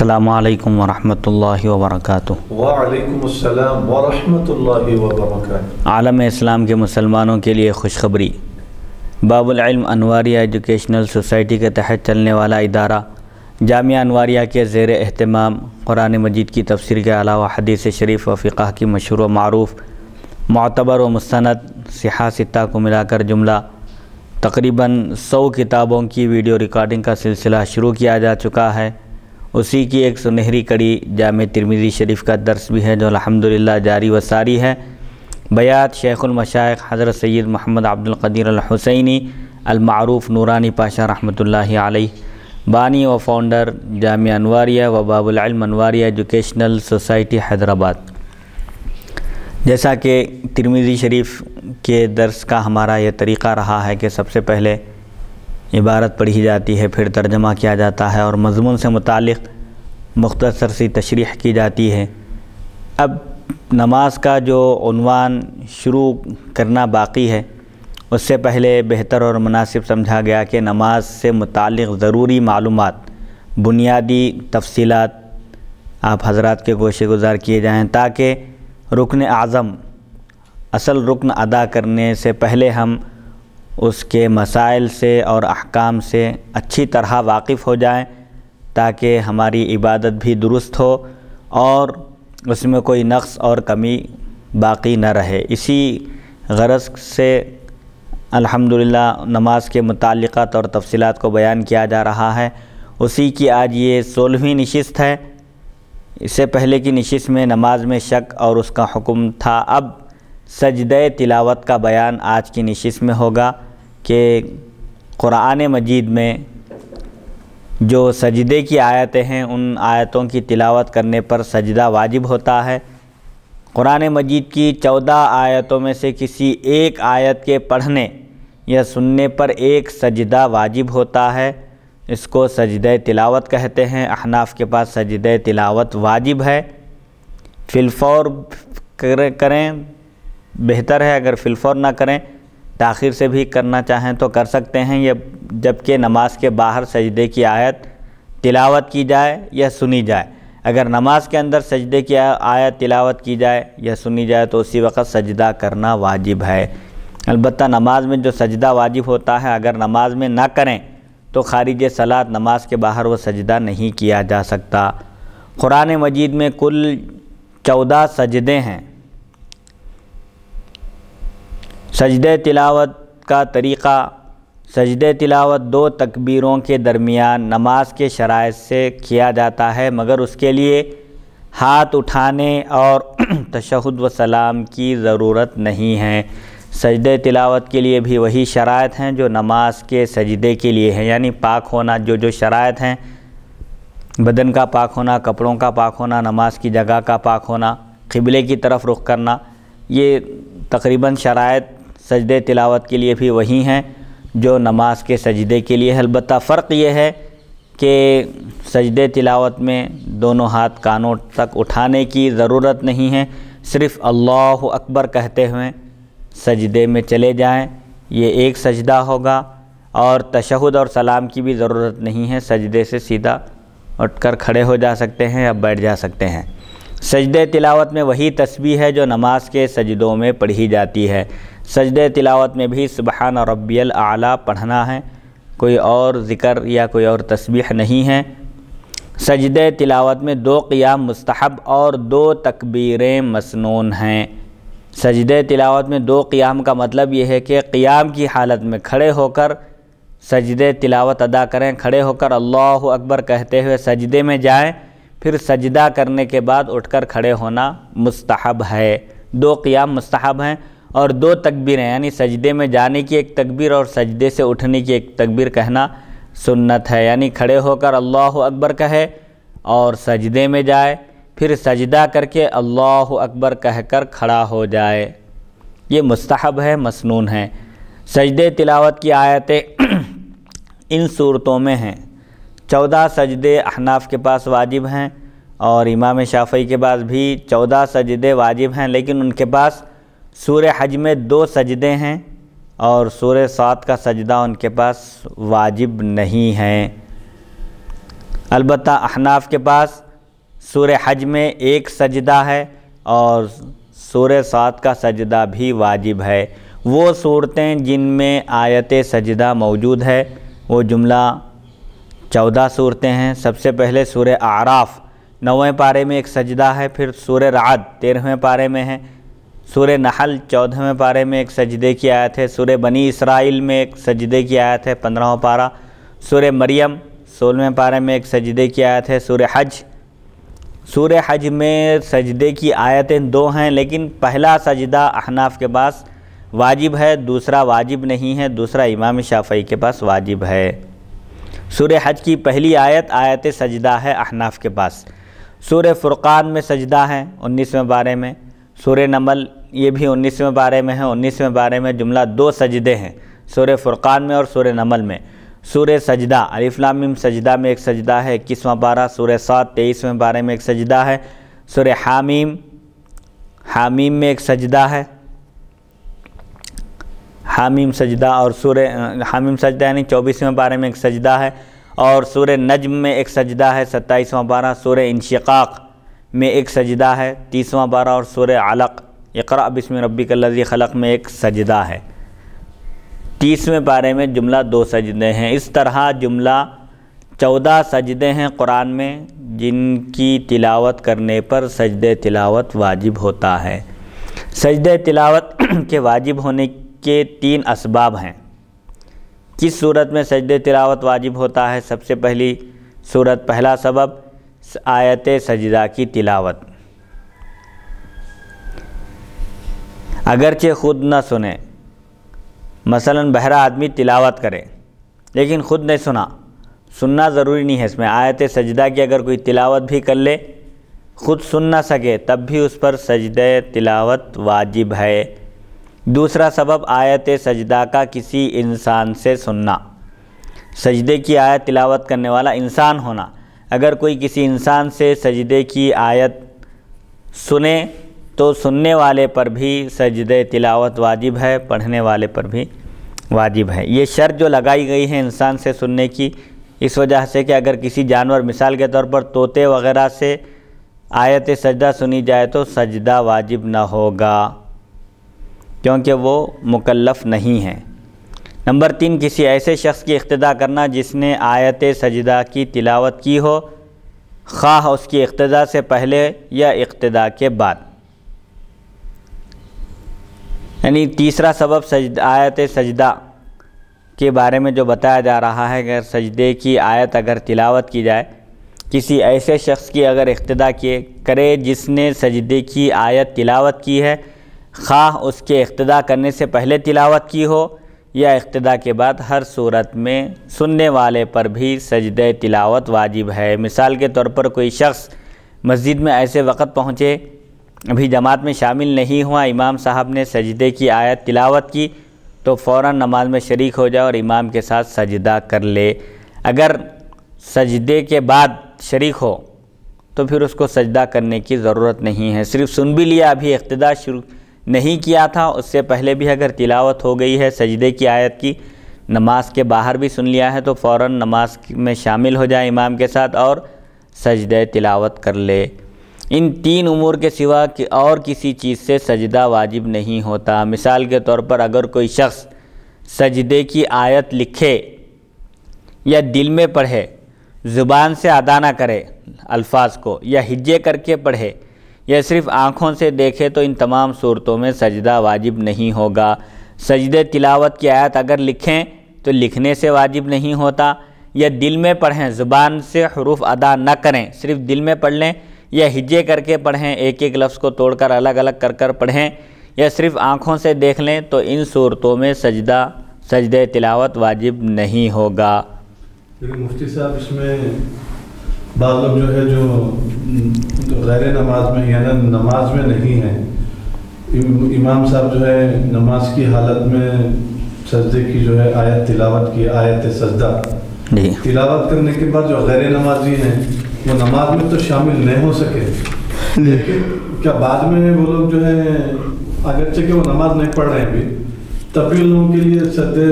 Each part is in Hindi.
अल्लाम वरहमतुल्लाहि वबरकातु वालेकुम वरहमतुल्लाहि वबरकातु आलम इस्लाम के मुसलमानों के लिए खुशखबरी बाबुलम अनवारिया एजुकेशनल सोसाइटी के तहत चलने वाला इदारा जामिया अनवारिया के जेर अहतमाम कुरान मजीद की तफसर के अलावा हदीस शरीफ व फ़िका की मशहूर मरूफ़ मतबर व मुस्ंद सिहा सिता को मिलाकर जुमला तकरीबन सौ किताबों की वीडियो रिकॉर्डिंग का सिलसिला शुरू किया जा चुका है उसी की एक सुनहरी कड़ी जाम तिरमिज़ी शरीफ का दर्स भी है जो अलहमदिल्ला जारी व सारी है बयात शेखुलमशाइ हज़रत सैद महमद अब्दुल्क़दीर हुसैनी अलमारूफ नूरानी पाशा रहमत आलही बानी व फाउंडर जाम अनवारिया व बाबुलम एजुकेशनल सोसाइटी हैदराबाद जैसा कि तिरमिज़ी शरीफ के दर्स का हमारा यह तरीक़ा रहा है कि सबसे पहले इबारत पढ़ी जाती है फिर तर्जमा किया जाता है और मजमून से मुतल मुख्तसर सी तशरी की जाती है अब नमाज का जो उनवान शुरू करना बाकी है उससे पहले बेहतर और मुनासिब समझा गया कि नमाज से मुतल ज़रूरी मालूम बुनियादी तफसीलात आप हजरत के गोशे गुजार किए जाएँ ताकि रुकन आज़म असल रुकन अदा करने से पहले हम उसके मसाइल से और अहकाम से अच्छी तरह वाकिफ़ हो जाएँ ताकि हमारी इबादत भी दुरुस्त हो और उसमें कोई नक्स और कमी बाकी न रहे इसी गरज से अल्हम्दुलिल्लाह नमाज के मुतक़ात और तफसीत को बयान किया जा रहा है उसी की आज ये सोलहवीं नशस्त है इससे पहले की नशस्त में नमाज में शक और उसका हुक्म था अब सजद तिलावत का बयान आज की नशस्त में होगा कि क़ुरान मजीद में जो सजदे की आयतें हैं उन आयतों की तिलावत करने पर सजदा वाजिब होता है क़ुरान मजीद की चौदह आयतों में से किसी एक आयत के पढ़ने या सुनने पर एक सजदा वाजिब होता है इसको सजद तिलावत कहते हैं अहनाफ के पास सजद तिलावत वाजिब है फिलफौर करें बेहतर है अगर फिलफौर ना करें ताखिर से भी करना चाहें तो कर सकते हैं यह जबकि नमाज के बाहर सजदे की आयत तिलावत की जाए या सुनी जाए अगर नमाज के अंदर सजदे की आयत तिलावत की जाए या सुनी जाए तो उसी वक्त सजदा करना वाजिब है अलबत् नमाज में जो सजदा वाजिब होता है अगर नमाज में ना करें तो खारिज सलात नमाज के बाहर वह सजदा नहीं किया जा सकता कुरान मजीद में कुल चौदह सजदे हैं सजद तिलावत का तरीक़ा सजद तिलावत दो तकबीरों के दरमियान नमाज के शराइ से किया जाता है मगर उसके लिए हाथ उठाने और तशहद व सलाम की ज़रूरत नहीं है सजद तिलावत के लिए भी वही शराय हैं जो नमाज के सजदे के लिए हैं यानी पाक होना जो जो शराय हैं बदन का पाक होना कपड़ों का पाक होना नमाज की जगह का पाक होना क़िबले की तरफ रुख करना ये तकरीबन शराय सजदे तिलावत के लिए भी वही हैं जो नमाज के सजदे के लिए अलबत् फ़र्क ये है कि सजदे तिलावत में दोनों हाथ कानों तक उठाने की ज़रूरत नहीं है सिर्फ़ अल्लाह अकबर कहते हुए सजदे में चले जाएं ये एक सजदा होगा और तशहद और सलाम की भी ज़रूरत नहीं है सजदे से सीधा उठकर खड़े हो जा सकते हैं या बैठ जा सकते हैं सजद तिलावत में वही तस्वीर है जो नमाज के सजदों में पढ़ी जाती है सजद तिलावत में भी सुबहान रबील आला पढ़ना है कोई और ज़िक्र या कोई और तस्वीर नहीं है सजद तिलावत में दो क़ियाम मस्तहब और दो तकबीरें मसनून हैं सजद तिलावत में दो क़ियाम का मतलब ये है कि क़ियाम की हालत में खड़े होकर सजद तिलावत अदा करें खड़े होकर अल्लाह अकबर कहते हुए सजदे में जाएँ फिर सजदा करने के बाद उठकर खड़े होना मुस्तहब है दो क़ियाम मुस्तहब हैं और दो तकबीरें यानी सजदे में जाने की एक तकबीर और सजदे से उठने की एक तकबीर कहना सुन्नत है यानी खड़े होकर अल्लाह अकबर कहे और सजदे में जाए फिर सजदा करके अल्लाह अकबर कहकर खड़ा हो जाए ये मुस्तहब है मसनून है सजदे तिलावत की आयतें इन सूरतों में हैं चौदह सजदे अहनाफ के पास वाजिब हैं और इमाम शाफी के पास भी चौदह सजदे वाजिब हैं लेकिन उनके पास सूर हज में दो सजदे हैं और सूर सात का सजदा उनके पास वाजिब नहीं हैं अलबत् अहनाफ के पास सूर हज में एक सजदा है और सूर सात का सजदा भी वाजिब है वो सूरतें जिनमें आयत सजदा मौजूद है वो जुमला चौदह सूरतें हैं सबसे पहले सूर आराफ़ नौवें पारे में एक सजदा है फिर सूर रात तेरहवें पारे में है सूर नहल चौदहवें पारे में एक सजदे की आयत है सूर बनी इसराइल में एक सजदे की आयत है पंद्रहवा पारा सूर मरियम सोलहवें पारे में एक सजदे की आयत है सूर हज सूर हज में सजदे की आयतें दो हैं लेकिन पहला सजदा अहनाफ के पास वाजिब है दूसरा वाजिब नहीं है दूसरा इमाम शाफई के पास वाजिब है सूर्य हज की पहली आयत आयत सजदा है अहनाफ के पास सूर्य फुरक़ान में सजदा है उन्नीसवें बारे में सूर्य नमल ये भी उन्नीसवें बारे में है उन्नीसवें बारे में जुमला दो सजदे हैं सूर्य फुरक़ान में और सूर्य नमल में सूर्य सजदा अलिफ्लामिम सजदा में एक सजदा है इक्कीसवें बारह सूर्य सात तेईसवें बारे में एक सजदा है सूर्य हामीम हामीम में एक सजदा है हामीम सजदा और सूर हामीम सजदा यानी चौबीसवें बारे में एक सजदा है और सूर नजम में एक सजदा है सत्ताईसवां बारह सूर इनशाक़ में एक सजदा है तीसवां बारह और सूर अलक इकरा बिस्म रबी कल्लि खलक में एक सजदा है तीसवें बारे में जुमला दो सजदे हैं इस तरह जुमला चौदह सजदे हैं कुरान में जिनकी तिलावत करने पर सजद तिलावत वाजिब होता है सजद तिलावत के वाजिब होने के तीन इसबाब हैं किस सूरत में सजद तिलावत वाजिब होता है सबसे पहली सूरत पहला सबब आयत सजदा की तिलावत अगरचे ख़ुद न सुने मसलन बहरा आदमी तिलावत करे लेकिन ख़ुद नहीं सुना सुनना ज़रूरी नहीं है इसमें आयत सजदा की अगर कोई तिलावत भी कर ले ख़ुद सुन ना सके तब भी उस पर सजद तिलावत वाजिब है दूसरा सबब आयत सजदा का किसी इंसान से सुनना सजदे की आयत तिलावत करने वाला इंसान होना अगर कोई किसी इंसान से सजदे की आयत सुने तो सुनने वाले पर भी सजदे तिलावत वाजिब है पढ़ने वाले पर भी वाजिब है ये शर्त जो लगाई गई है इंसान से सुनने की इस वजह से कि अगर किसी जानवर मिसाल के तौर पर तोते वगैरह से आयत सजदा सुनी जाए तो सजदा वाजिब ना होगा क्योंकि वो मुकल्लफ नहीं हैं नंबर तीन किसी ऐसे शख्स की इक्तदा करना जिसने आयत सजदा की तिलावत की हो खा उसकी इक्तदा से पहले या इक्तदा के बाद यानी तीसरा सबब सज आयत सजदा के बारे में जो बताया जा रहा है अगर सजदे की आयत अगर तिलावत की जाए किसी ऐसे शख्स की अगर इक्तदा किए करे जिसने सजदे की आयत तिलावत की है खा उसके अख्तदा करने से पहले तिलावत की हो या अख्तदा के बाद हर सूरत में सुनने वाले पर भी सजद तिलावत वाजिब है मिसाल के तौर पर कोई शख्स मस्जिद में ऐसे वक़्त पहुँचे अभी जमात में शामिल नहीं हुआ इमाम साहब ने सजदे की आयत तिलावत की तो फ़ौर नमाज में शरीक हो जाए और इमाम के साथ सजदा कर ले अगर सजदे के बाद शरीक हो तो फिर उसको सजदा करने की ज़रूरत नहीं है सिर्फ सुन भी लिया अभी अख्तदा शुरू नहीं किया था उससे पहले भी अगर तिलावत हो गई है सजदे की आयत की नमाज के बाहर भी सुन लिया है तो फ़ौर नमाज में शामिल हो जाए इमाम के साथ और सजद तिलावत कर ले इन तीन उमूर के सिवा कि और किसी चीज़ से सजदा वाजिब नहीं होता मिसाल के तौर पर अगर कोई शख्स सजदे की आयत लिखे या दिल में पढ़े ज़ुबान से अदा ना करे अल्फाज को या हिज्जे करके पढ़े यह सिर्फ आँखों से देखे तो इन तमाम सूरतों में सजदा वाजिब नहीं होगा सजद तिलावत की आयत अगर लिखें तो लिखने से वाजिब नहीं होता या दिल में पढ़ें ज़ुबान से हरूफ अदा न करें सिर्फ दिल में पढ़ लें या हिज्जे करके पढ़ें एक एक लफ्ज़ को तोड़कर अलग अलग कर कर पढ़ें या सिर्फ आँखों से देख लें तो इन सूरतों में सजदा सजद तिलावत वाजिब नहीं होगा मुफ्ती साहब इसमें बाद लोग जो है जो गैर हम्म, नमाज में यानी नमाज में नहीं है इमाम साहब जो है नमाज की हालत में सजदे की जो है आयत तिलावत की आयत सजदा तिलावत करने के बाद जो गैर नमाजी हैं वो नमाज में तो शामिल नहीं हो सके लेकिन क्या बाद में वो लोग जो है अगरचे के वो नमाज नहीं पढ़ रहे तब भी लोगों के लिए सजदे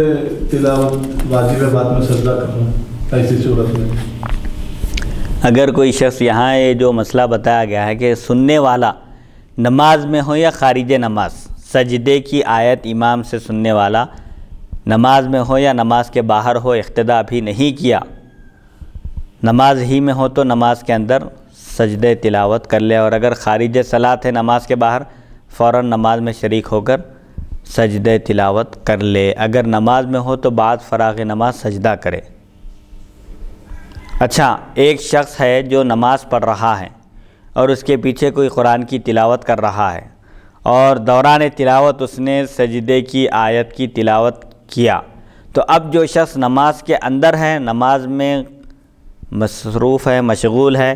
तिलावत वाजिब बाद में सजदा करना ऐसी सूरत में अगर कोई शख्स यहाँ ये जो मसला बताया गया है कि सुनने वाला नमाज में हो या खारिज नमाज सजदे की आयत इमाम से सुनने वाला नमाज में हो या नमाज के बाहर हो इख्तदा भी नहीं किया नमाज ही में हो तो नमाज के अंदर सजद तिलावत कर ले और अगर खारिज सलात है नमाज के बाहर फ़ौर नमाज में शरीक होकर सजद तिलावत कर ले अगर नमाज में हो तो बाद फ़राग नमाज सजदा करे अच्छा एक शख्स है जो नमाज़ पढ़ रहा है और उसके पीछे कोई कुरान की तिलावत कर रहा है और दौरान तिलावत उसने सजदे की आयत की तिलावत किया तो अब जो शख्स नमाज के अंदर है नमाज में मसरूफ़ है मशगूल है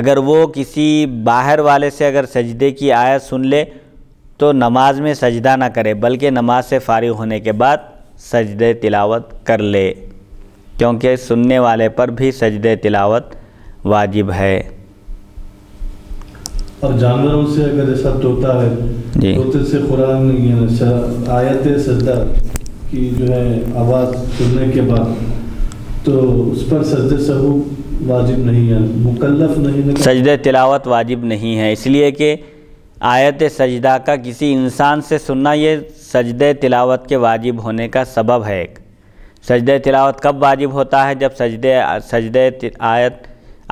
अगर वो किसी बाहर वाले से अगर सजदे की आयत सुन ले तो नमाज में सजदा ना करे बल्कि नमाज से फ़ारिग होने के बाद सजदे तिलावत कर ले क्योंकि सुनने वाले पर भी सजद तिलावत वाजिब है और जानवरों से अगर ऐसा तोता है जी तोते से कुरान आयत सजदा की जो है आवाज़ सुनने के बाद तो उस पर सजद सहू वाजिब नहीं है मुकल्लफ नहीं सजद तिलावत वाजिब नहीं है इसलिए कि आयत सजदा का किसी इंसान से सुनना ये सजद तिलावत के वाजिब होने का सबब है एक सजद तिलावत कब वाजिब होता है जब सजद सजद आयत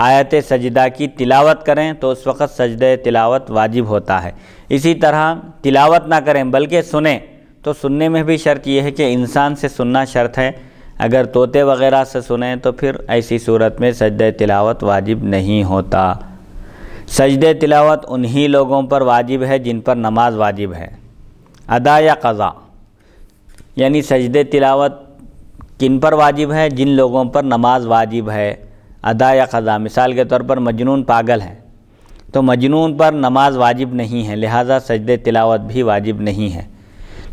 आयत सजदा की तिलावत करें तो उस वक़्त सजद तिलावत वाजिब होता है इसी तरह तिलावत ना करें बल्कि सुने तो सुनने में भी शर्त यह है कि इंसान से सुनना शर्त है अगर तोते वगैरह से सुने तो फिर ऐसी सूरत में सजद तिलावत वाजिब नहीं होता सजद तिलावत उन्हीं लोगों पर वाजिब है जिन पर नमाज वाजिब है अदा या कज़ा यानी सजद तिलावत किन पर वाजिब है जिन लोगों पर नमाज वाजिब है अदा या ख़ज़ा मिसाल के तौर पर मजनून पागल है तो मजनून पर नमाज वाजिब नहीं है लिहाजा सजद तिलावत भी वाजिब नहीं है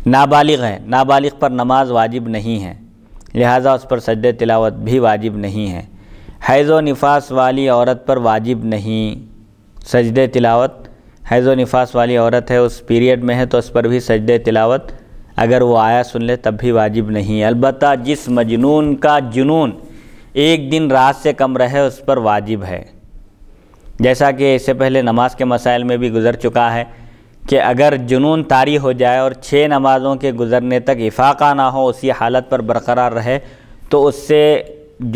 नाबालिग है नाबालिग पर नमाज वाजिब नहीं है लिहाजा उस पर सजद तिलावत भी वाजिब नहीं है हैज़ व निफास वाली औरत पर वाजिब नहीं सजद तिलावत हैज़ व निफास वाली औरत है उस पीरियड में है तो उस पर भी सजद तिलावत अगर वो आया सुन ले तब भी वाजिब नहीं है अलबत् जिस मजनून का जुनून एक दिन रात से कम रहे उस पर वाजिब है जैसा कि इससे पहले नमाज के मसाइल में भी गुज़र चुका है कि अगर जुनून तारी हो जाए और छः नमाज़ों के गुज़रने तक इफाका ना हो उसी हालत पर बरकरार रहे तो उससे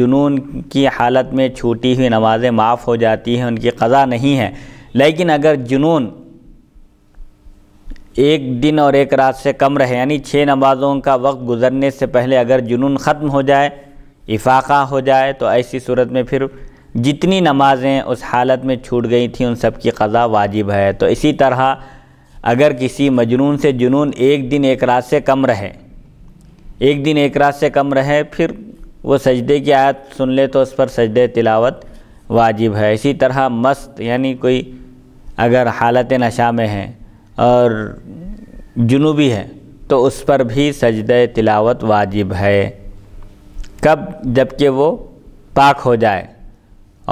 जुनून की हालत में छूटी हुई नमाज़ें माफ़ हो जाती हैं उनकी क़़ा नहीं है लेकिन अगर जुनून एक दिन और एक रात से कम रहे यानी छः नमाज़ों का वक्त गुजरने से पहले अगर जुनून ख़त्म हो जाए इफाक़ा हो जाए तो ऐसी सूरत में फिर जितनी नमाज़ें उस हालत में छूट गई थी उन सब की क़ज़ा वाजिब है तो इसी तरह अगर किसी मजनून से जुनून एक दिन एक रात से कम रहे एक दिन एक रात से कम रहे फिर वो सजदे की आयत सुन ले तो उस पर सजदे तिलावत वाजिब है इसी तरह मस्त यानी कोई अगर हालत नशा में है और जुनूबी है तो उस पर भी सजद तिलावत वाजिब है कब जबकि वो पाक हो जाए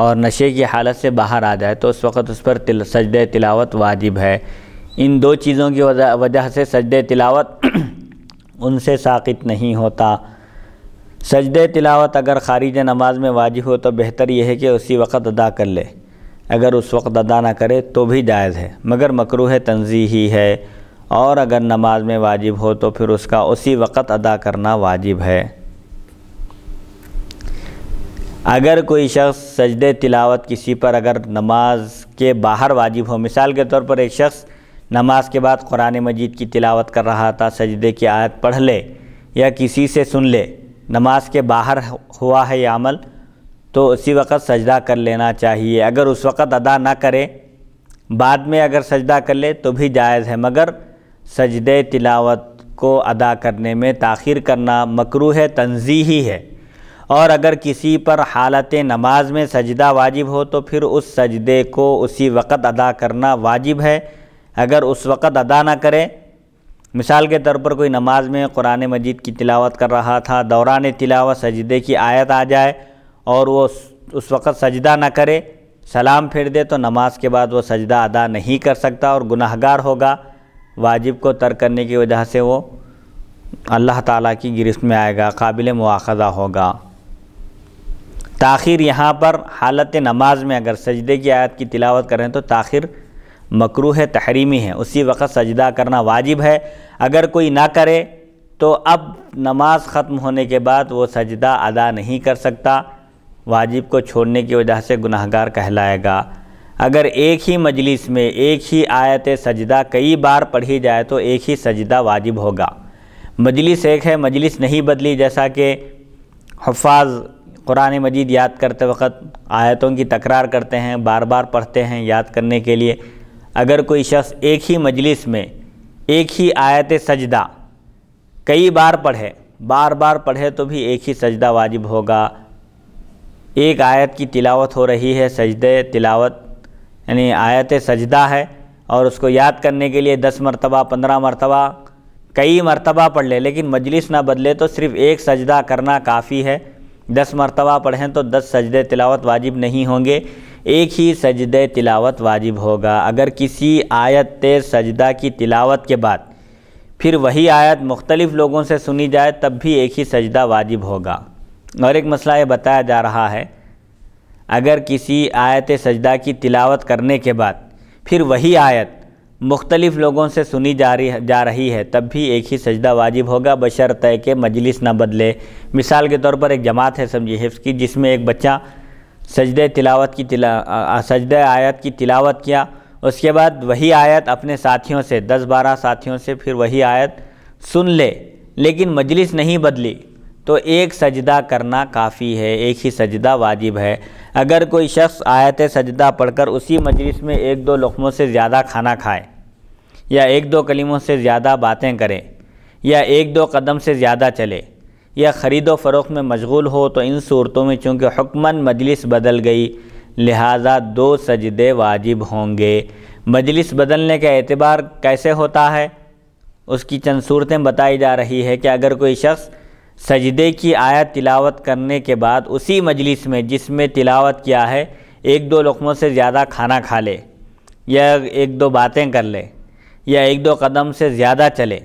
और नशे की हालत से बाहर आ जाए तो उस वक़्त उस पर तिल, सजद तिलावत वाजिब है इन दो चीज़ों की वजह से सजद तिलावत उनसे साकित नहीं होता सजद तिलावत अगर खारिज नमाज में वाजिब हो तो बेहतर यह है कि उसी वक़्त अदा कर ले अगर उस वक्त अदा ना करे तो भी जायज़ है मगर है तनजीह ही है और अगर नमाज में वाजिब हो तो फिर उसका उसी वक़्त अदा करना वाजिब है अगर कोई शख्स सजद तिलावत किसी पर अगर नमाज के बाहर वाजिब हो मिसाल के तौर पर एक शख्स नमाज के बाद कुरान मजीद की तिलावत कर रहा था सजदे की आयत पढ़ ले या किसी से सुन ले नमाज के बाहर हुआ है यह अमल तो उसी वक़्त सजदा कर लेना चाहिए अगर उस वक़्त अदा ना करे बाद में अगर सजदा कर ले तो भी जायज़ है मगर सजद तिलावत को अदा करने में ताखिर करना मकरू है तनजीही है और अगर किसी पर हालत नमाज में सजदा वाजिब हो तो फिर उस सजदे को उसी वक़्त अदा करना वाजिब है अगर उस वक़्त अदा ना करे मिसाल के तौर पर कोई नमाज में कुरान मजीद की तिलावत कर रहा था दौरान तिलावत सजदे की आयत आ जाए और वो उस वक़्त सजदा ना करे सलाम फिर दे तो नमाज के बाद वो सजदा अदा नहीं कर सकता और गुनाहगार होगा वाजिब को तर्क करने की वजह से वो अल्लाह ताला की गिरफ्त में आएगा काबिल मुआखज़ा होगा ताखिर यहाँ पर हालत नमाज में अगर सजदे की आयत की तिलावत करें तो ताखिर मकरूह तहरीमी है उसी वक़्त सजदा करना वाजिब है अगर कोई ना करे तो अब नमाज ख़त्म होने के बाद वो सजदा अदा नहीं कर सकता वाजिब को छोड़ने की वजह से गुनाहगार कहलाएगा अगर एक ही मजलिस में एक ही आयत सजदा कई बार पढ़ी जाए तो एक ही सजदा वाजिब होगा मजलिस एक है मजलिस नहीं बदली जैसा कि हफाज कुरान मजीद याद करते वक्त आयतों की तकरार करते हैं बार बार पढ़ते हैं याद करने के लिए अगर कोई शख्स एक ही मजलिस में एक ही आयत सजदा कई बार पढ़े बार बार पढ़े तो भी एक ही सजदा वाजिब होगा एक आयत की तिलावत हो रही है सजदे तिलावत यानी आयत सजदा है और उसको याद करने के लिए दस मरतबा पंद्रह मरतबा कई मरतबा पढ़ ले लेकिन मजलिस ना बदले तो सिर्फ़ एक सजदा करना काफ़ी है दस मरतबा पढ़ें तो दस सजदे तिलावत वाजिब नहीं होंगे एक ही सजदे तिलावत वाजिब होगा अगर किसी आयत सजदा की तिलावत के बाद फिर वही आयत मुख्तलिफ़ लोगों से सुनी जाए तब भी एक ही सजदा वाजिब होगा और एक मसला ये बताया जा रहा है अगर किसी आयत सजदा की तिलावत करने के बाद फिर वही आयत मुख्तलिफ़ लोगों से सुनी जा रही जा रही है तब भी एक ही सजदा वाजिब होगा बशर तय के मजलिस ना बदले मिसाल के तौर पर एक जमात है समझिए हिफ्स की जिसमें एक बच्चा सजद तिलावत की तिला सजद आयत की तिलावत किया उसके बाद वही आयत अपने साथियों से दस बारह साथियों से फिर वही आयत सुन ले लेकिन मजलिस नहीं बदली तो एक सजदा करना काफ़ी है एक ही सजदा वाजिब है अगर कोई शख्स आयत सजदा पढ़कर उसी मजलिस में एक दो लखमों से ज़्यादा खाना खाए या एक दो कलीमों से ज़्यादा बातें करे या एक दो कदम से ज़्यादा चले या ख़रीदो फ़रोख में मशगूल हो तो इन सूरतों में चूँकि हुक्मन मजलिस बदल गई लिहाजा दो सजदे वाजिब होंगे मजलिस बदलने का एतबार कैसे होता है उसकी चंद सूरतें बताई जा रही है कि अगर कोई शख्स सजदे की आयत तिलावत करने के बाद उसी मजलिस में जिसमें तिलावत किया है एक दो लकमों से ज़्यादा खाना खा ले या एक दो बातें कर ले या एक दो कदम से ज़्यादा चले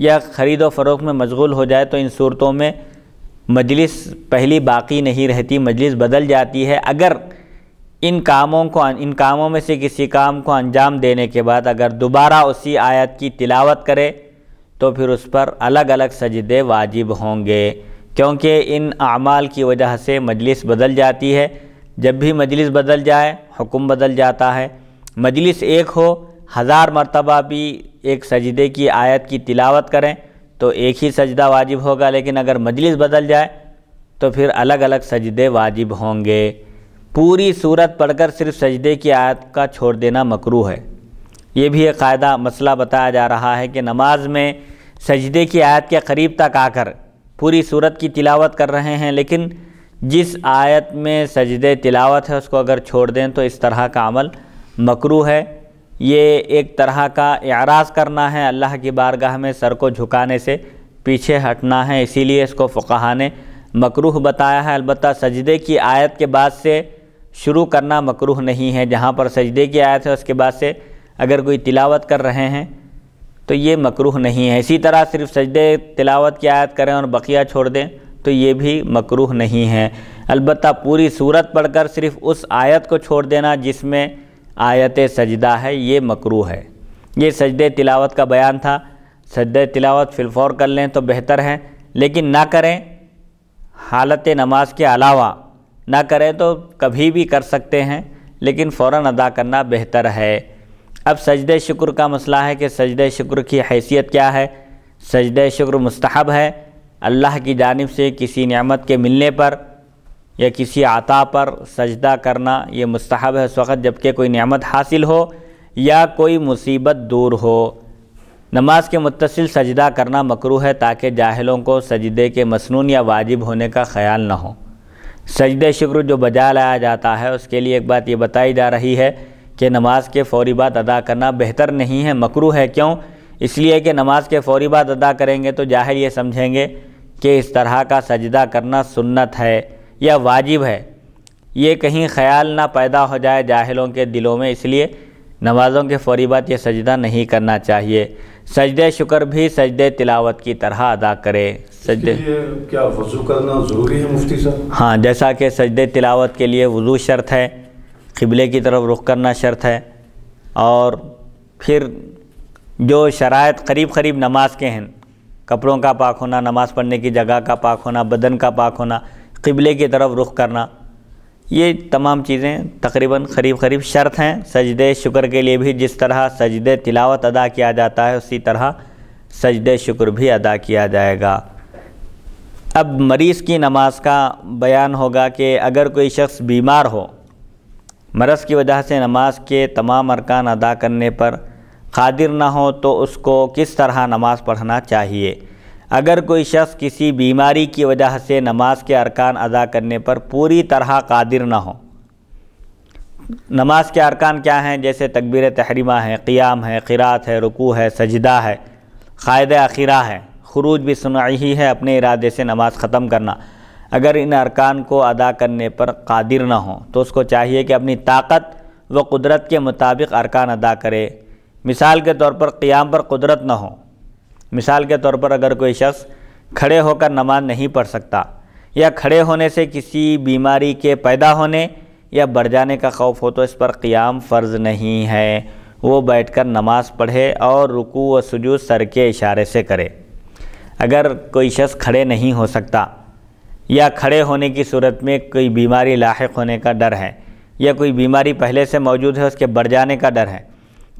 या ख़रीदो फ़रोख में मशगूल हो जाए तो इन सूरतों में मजलिस पहली बाकी नहीं रहती मजलिस बदल जाती है अगर इन कामों को इन कामों में से किसी काम को अंजाम देने के बाद अगर दोबारा उसी आयत की तिलावत करे तो फिर उस पर अलग अलग सजदे वाजिब होंगे क्योंकि इन अमाल की वजह से मजलिस बदल जाती है जब भी मजलिस बदल जाए हुक्म बदल जाता है मजलिस एक हो हज़ार मरतबा भी एक सजदे की आयत की तिलावत करें तो एक ही सजदा वाजिब होगा लेकिन अगर मजलिस बदल जाए तो फिर अलग अलग सजदे वाजिब होंगे पूरी सूरत पढ़कर सिर्फ सजदे की आयत का छोड़ देना मकरू है ये भी एक कायदा मसला बताया जा रहा है कि नमाज में सजदे की आयत के करीब तक आकर पूरी सूरत की तिलावत कर रहे हैं लेकिन जिस आयत में सजदे तिलावत है उसको अगर छोड़ दें तो इस तरह का अमल मकरू है ये एक तरह का एराज़ करना है अल्लाह की बारगाह में सर को झुकाने से पीछे हटना है इसीलिए इसको फ़ुकाहा ने मकरूह बताया है अलबत् सजदे की आयत के बाद से शुरू करना मकरूह नहीं है जहाँ पर सजदे की आयत है उसके बाद से अगर कोई तिलावत कर रहे हैं तो ये मकरूह नहीं है इसी तरह सिर्फ सजदे तिलावत की आयत करें और बकिया छोड़ दें तो ये भी मकरूह नहीं है अलबत् पूरी सूरत पढ़कर सिर्फ उस आयत को छोड़ देना जिसमें आयत सजदा है ये मकरू है ये सजद तिलावत का बयान था सजद तिलावत फिलफौर कर लें तो बेहतर है लेकिन ना करें हालत नमाज के अलावा ना करें तो कभी भी कर सकते हैं लेकिन फ़ौर अदा करना बेहतर है अब सजद शुक्र का मसला है कि सजद शुक्र की हैसियत क्या है सजद शुक्र मस्तहब है अल्लाह की जानब से किसी नियामत के मिलने पर या किसी आता पर सजदा करना ये मस्तहब है उस वक़्त जबकि कोई नियामत हासिल हो या कोई मुसीबत दूर हो नमाज के मुतसिल सजदा करना मकरू है ताकि जाहलों को सजदे के मसनून या वाजिब होने का ख्याल न हो सजद शुक्र जो बजा लाया जाता है उसके लिए एक बात ये बताई जा रही है कि नमाज के फ़ौरी बाद अदा करना बेहतर नहीं है मकरू है क्यों इसलिए कि नमाज के फ़ौरी बाद अदा करेंगे तो जाहिर ये समझेंगे कि इस तरह का सजदा करना सुन्नत है या वाजिब है ये कहीं ख्याल ना पैदा हो जाए जाहिलों के दिलों में इसलिए नमाज़ों के फ़ौरी बाद ये सजदा नहीं करना चाहिए सजद शुक्र भी सजद तिलावत की तरह अदा करे सजद क्या वज़ू करना ज़रूरी है मुफ्ती साहब हाँ जैसा कि सजद तिलावत के लिए वज़ू शर्त है क़िबले की तरफ रुख करना शर्त है और फिर जो शरात करीब करीब नमाज के हैं कपड़ों का पाक होना नमाज़ पढ़ने की जगह का पाक होना बदन का पाक होना क़िबले की तरफ रुख करना ये तमाम चीज़ें तकरीबन करीब करीब शर्त हैं सजदे शुक्र के लिए भी जिस तरह सजदे तिलावत अदा किया जाता है उसी तरह सजदे शुक्र भी अदा किया जाएगा अब मरीज़ की नमाज का बयान होगा कि अगर कोई शख्स बीमार हो मरस की वजह से नमाज के तमाम अरकान अदा करने पर कादिर ना हो तो उसको किस तरह नमाज़ पढ़ना चाहिए अगर कोई शख्स किसी बीमारी की वजह से नमाज के अरकान अदा करने पर पूरी तरह कादिर ना हो नमाज के अरकान क्या हैं जैसे तकबीर तहरीमा है क़ियाम है क़िरात है रुकू है सजदा है क़ायद अखीरा है खरूज भी सुनाई ही है अपने इरादे से नमाज़ ख़त्म करना अगर इन अरकान को अदा करने पर कादिर ना हो तो उसको चाहिए कि अपनी ताकत व कुदरत के मुताबिक अरकान अदा करे मिसाल के तौर पर क़ियाम पर कुदरत ना हो मिसाल के तौर पर अगर कोई शख्स खड़े होकर नमाज नहीं पढ़ सकता या खड़े होने से किसी बीमारी के पैदा होने या बढ़ जाने का खौफ हो तो इस पर क़ियाम फ़र्ज़ नहीं है वो बैठकर नमाज़ पढ़े और रुकू व सजूद सर के इशारे से करे अगर कोई शख्स खड़े नहीं हो सकता या खड़े होने की सूरत में कोई बीमारी लाक होने का डर है या कोई बीमारी पहले से मौजूद है उसके बढ़ जाने का डर है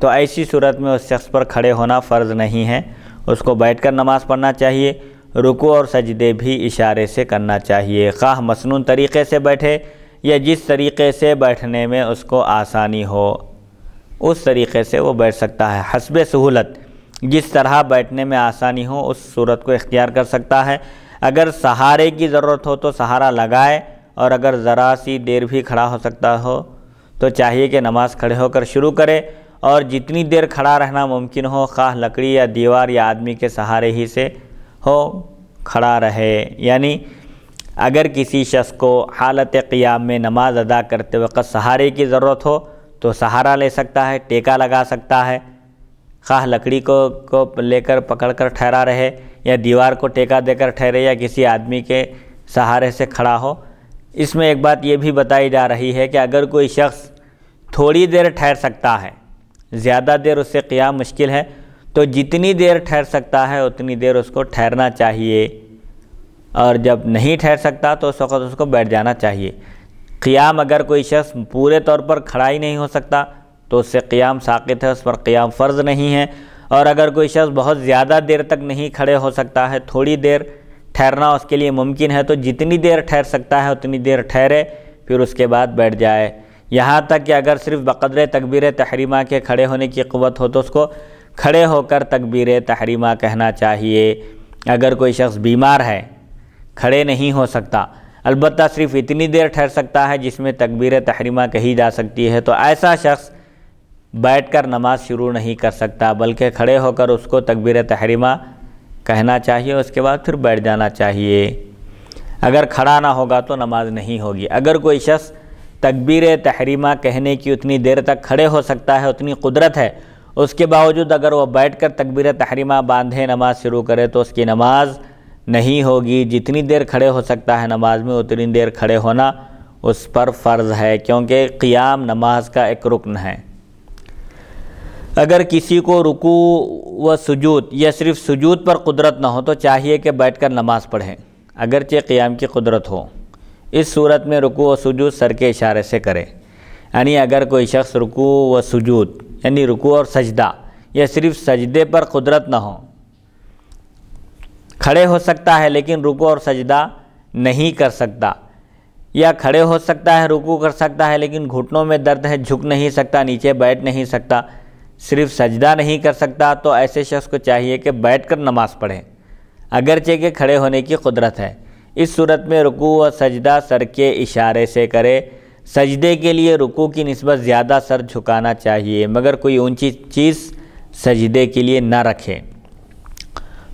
तो ऐसी सूरत में उस शख्स पर खड़े होना फ़र्ज़ नहीं है उसको बैठकर नमाज़ पढ़ना चाहिए रुको और सजदे भी इशारे से करना चाहिए खाह मसनून तरीक़े से बैठे या जिस तरीक़े से बैठने में उसको आसानी हो उस तरीक़े से वो बैठ सकता है हसब सहूलत जिस तरह बैठने में आसानी हो उस सूरत को इख्तियार कर सकता है अगर सहारे की ज़रूरत हो तो सहारा लगाए और अगर ज़रा सी देर भी खड़ा हो सकता हो तो चाहिए कि नमाज़ खड़े होकर शुरू करे और जितनी देर खड़ा रहना मुमकिन हो खा लकड़ी या दीवार या आदमी के सहारे ही से हो खड़ा रहे यानी अगर किसी शख्स को हालत क़ियाम में नमाज अदा करते वक्त सहारे की ज़रूरत हो तो सहारा ले सकता है टेका लगा सकता है खा लकड़ी को को लेकर पकड़ कर ठहरा रहे या दीवार को टेका देकर ठहरे या किसी आदमी के सहारे से खड़ा हो इसमें एक बात ये भी बताई जा रही है कि अगर कोई शख्स थोड़ी देर ठहर सकता है ज़्यादा देर उससे क़ियाम मुश्किल है तो जितनी देर ठहर सकता है उतनी देर उसको ठहरना चाहिए और जब नहीं ठहर सकता तो उस वक्त उसको बैठ जाना चाहिए क़ियाम अगर कोई शख्स पूरे तौर पर खड़ा ही नहीं हो सकता तो उससे क़ियाम साकित है उस पर क़ियाम फ़र्ज़ नहीं है और अगर कोई शख्स बहुत ज़्यादा देर तक नहीं खड़े हो सकता है थोड़ी देर ठहरना उसके लिए मुमकिन है तो जितनी देर ठहर सकता है उतनी देर ठहरे फिर उसके बाद बैठ जाए यहाँ तक कि अगर सिर्फ बकदर तकबीर तहरीमा के खड़े होने की क़वत हो तो उसको खड़े होकर तकबीर तहरीमा कहना चाहिए अगर कोई शख्स बीमार है खड़े नहीं हो सकता अलबत् सिर्फ इतनी देर ठहर सकता है जिसमें तकबीर तहरीमा कही जा सकती है तो ऐसा शख्स बैठकर नमाज शुरू नहीं कर सकता बल्कि खड़े होकर उसको तकबीर तहरीमा कहना चाहिए उसके बाद फिर बैठ जाना चाहिए अगर खड़ा ना होगा तो नमाज नहीं होगी अगर कोई शख्स तकबीर तहरीमा कहने की उतनी देर तक खड़े हो सकता है उतनी कुदरत है उसके बावजूद अगर वह बैठ कर तकबीर तहरीमा बांधे नमाज शुरू करे तो उसकी नमाज नहीं होगी जितनी देर खड़े हो सकता है नमाज में उतनी देर खड़े होना उस पर फ़र्ज़ है क्योंकि क़ियाम नमाज का एक रुकन है अगर किसी को रुकू व सुजूद या सिर्फ सुजूद पर कुदरत ना हो तो चाहिए कि बैठकर नमाज पढ़ें अगरचे क़्याम की कुदरत हो इस सूरत में रुकू व सुजूद सर के इशारे से करें यानी अगर कोई शख्स रुकू व सुजूद यानी रुकू और सजदा या सिर्फ सजदे पर कुदरत ना हो खड़े हो सकता है लेकिन रुकू और सजदा नहीं कर सकता या खड़े हो सकता है रुकू कर सकता है लेकिन घुटनों में दर्द है झुक नहीं सकता नीचे बैठ नहीं सकता सिर्फ सजदा नहीं कर सकता तो ऐसे शख्स को चाहिए कि बैठकर नमाज़ पढ़े अगरचे के खड़े होने की कुदरत है इस सूरत में रुकू और सजदा सर के इशारे से करे सजदे के लिए रुकू की नस्बत ज़्यादा सर झुकाना चाहिए मगर कोई ऊंची चीज़ सजदे के लिए ना रखे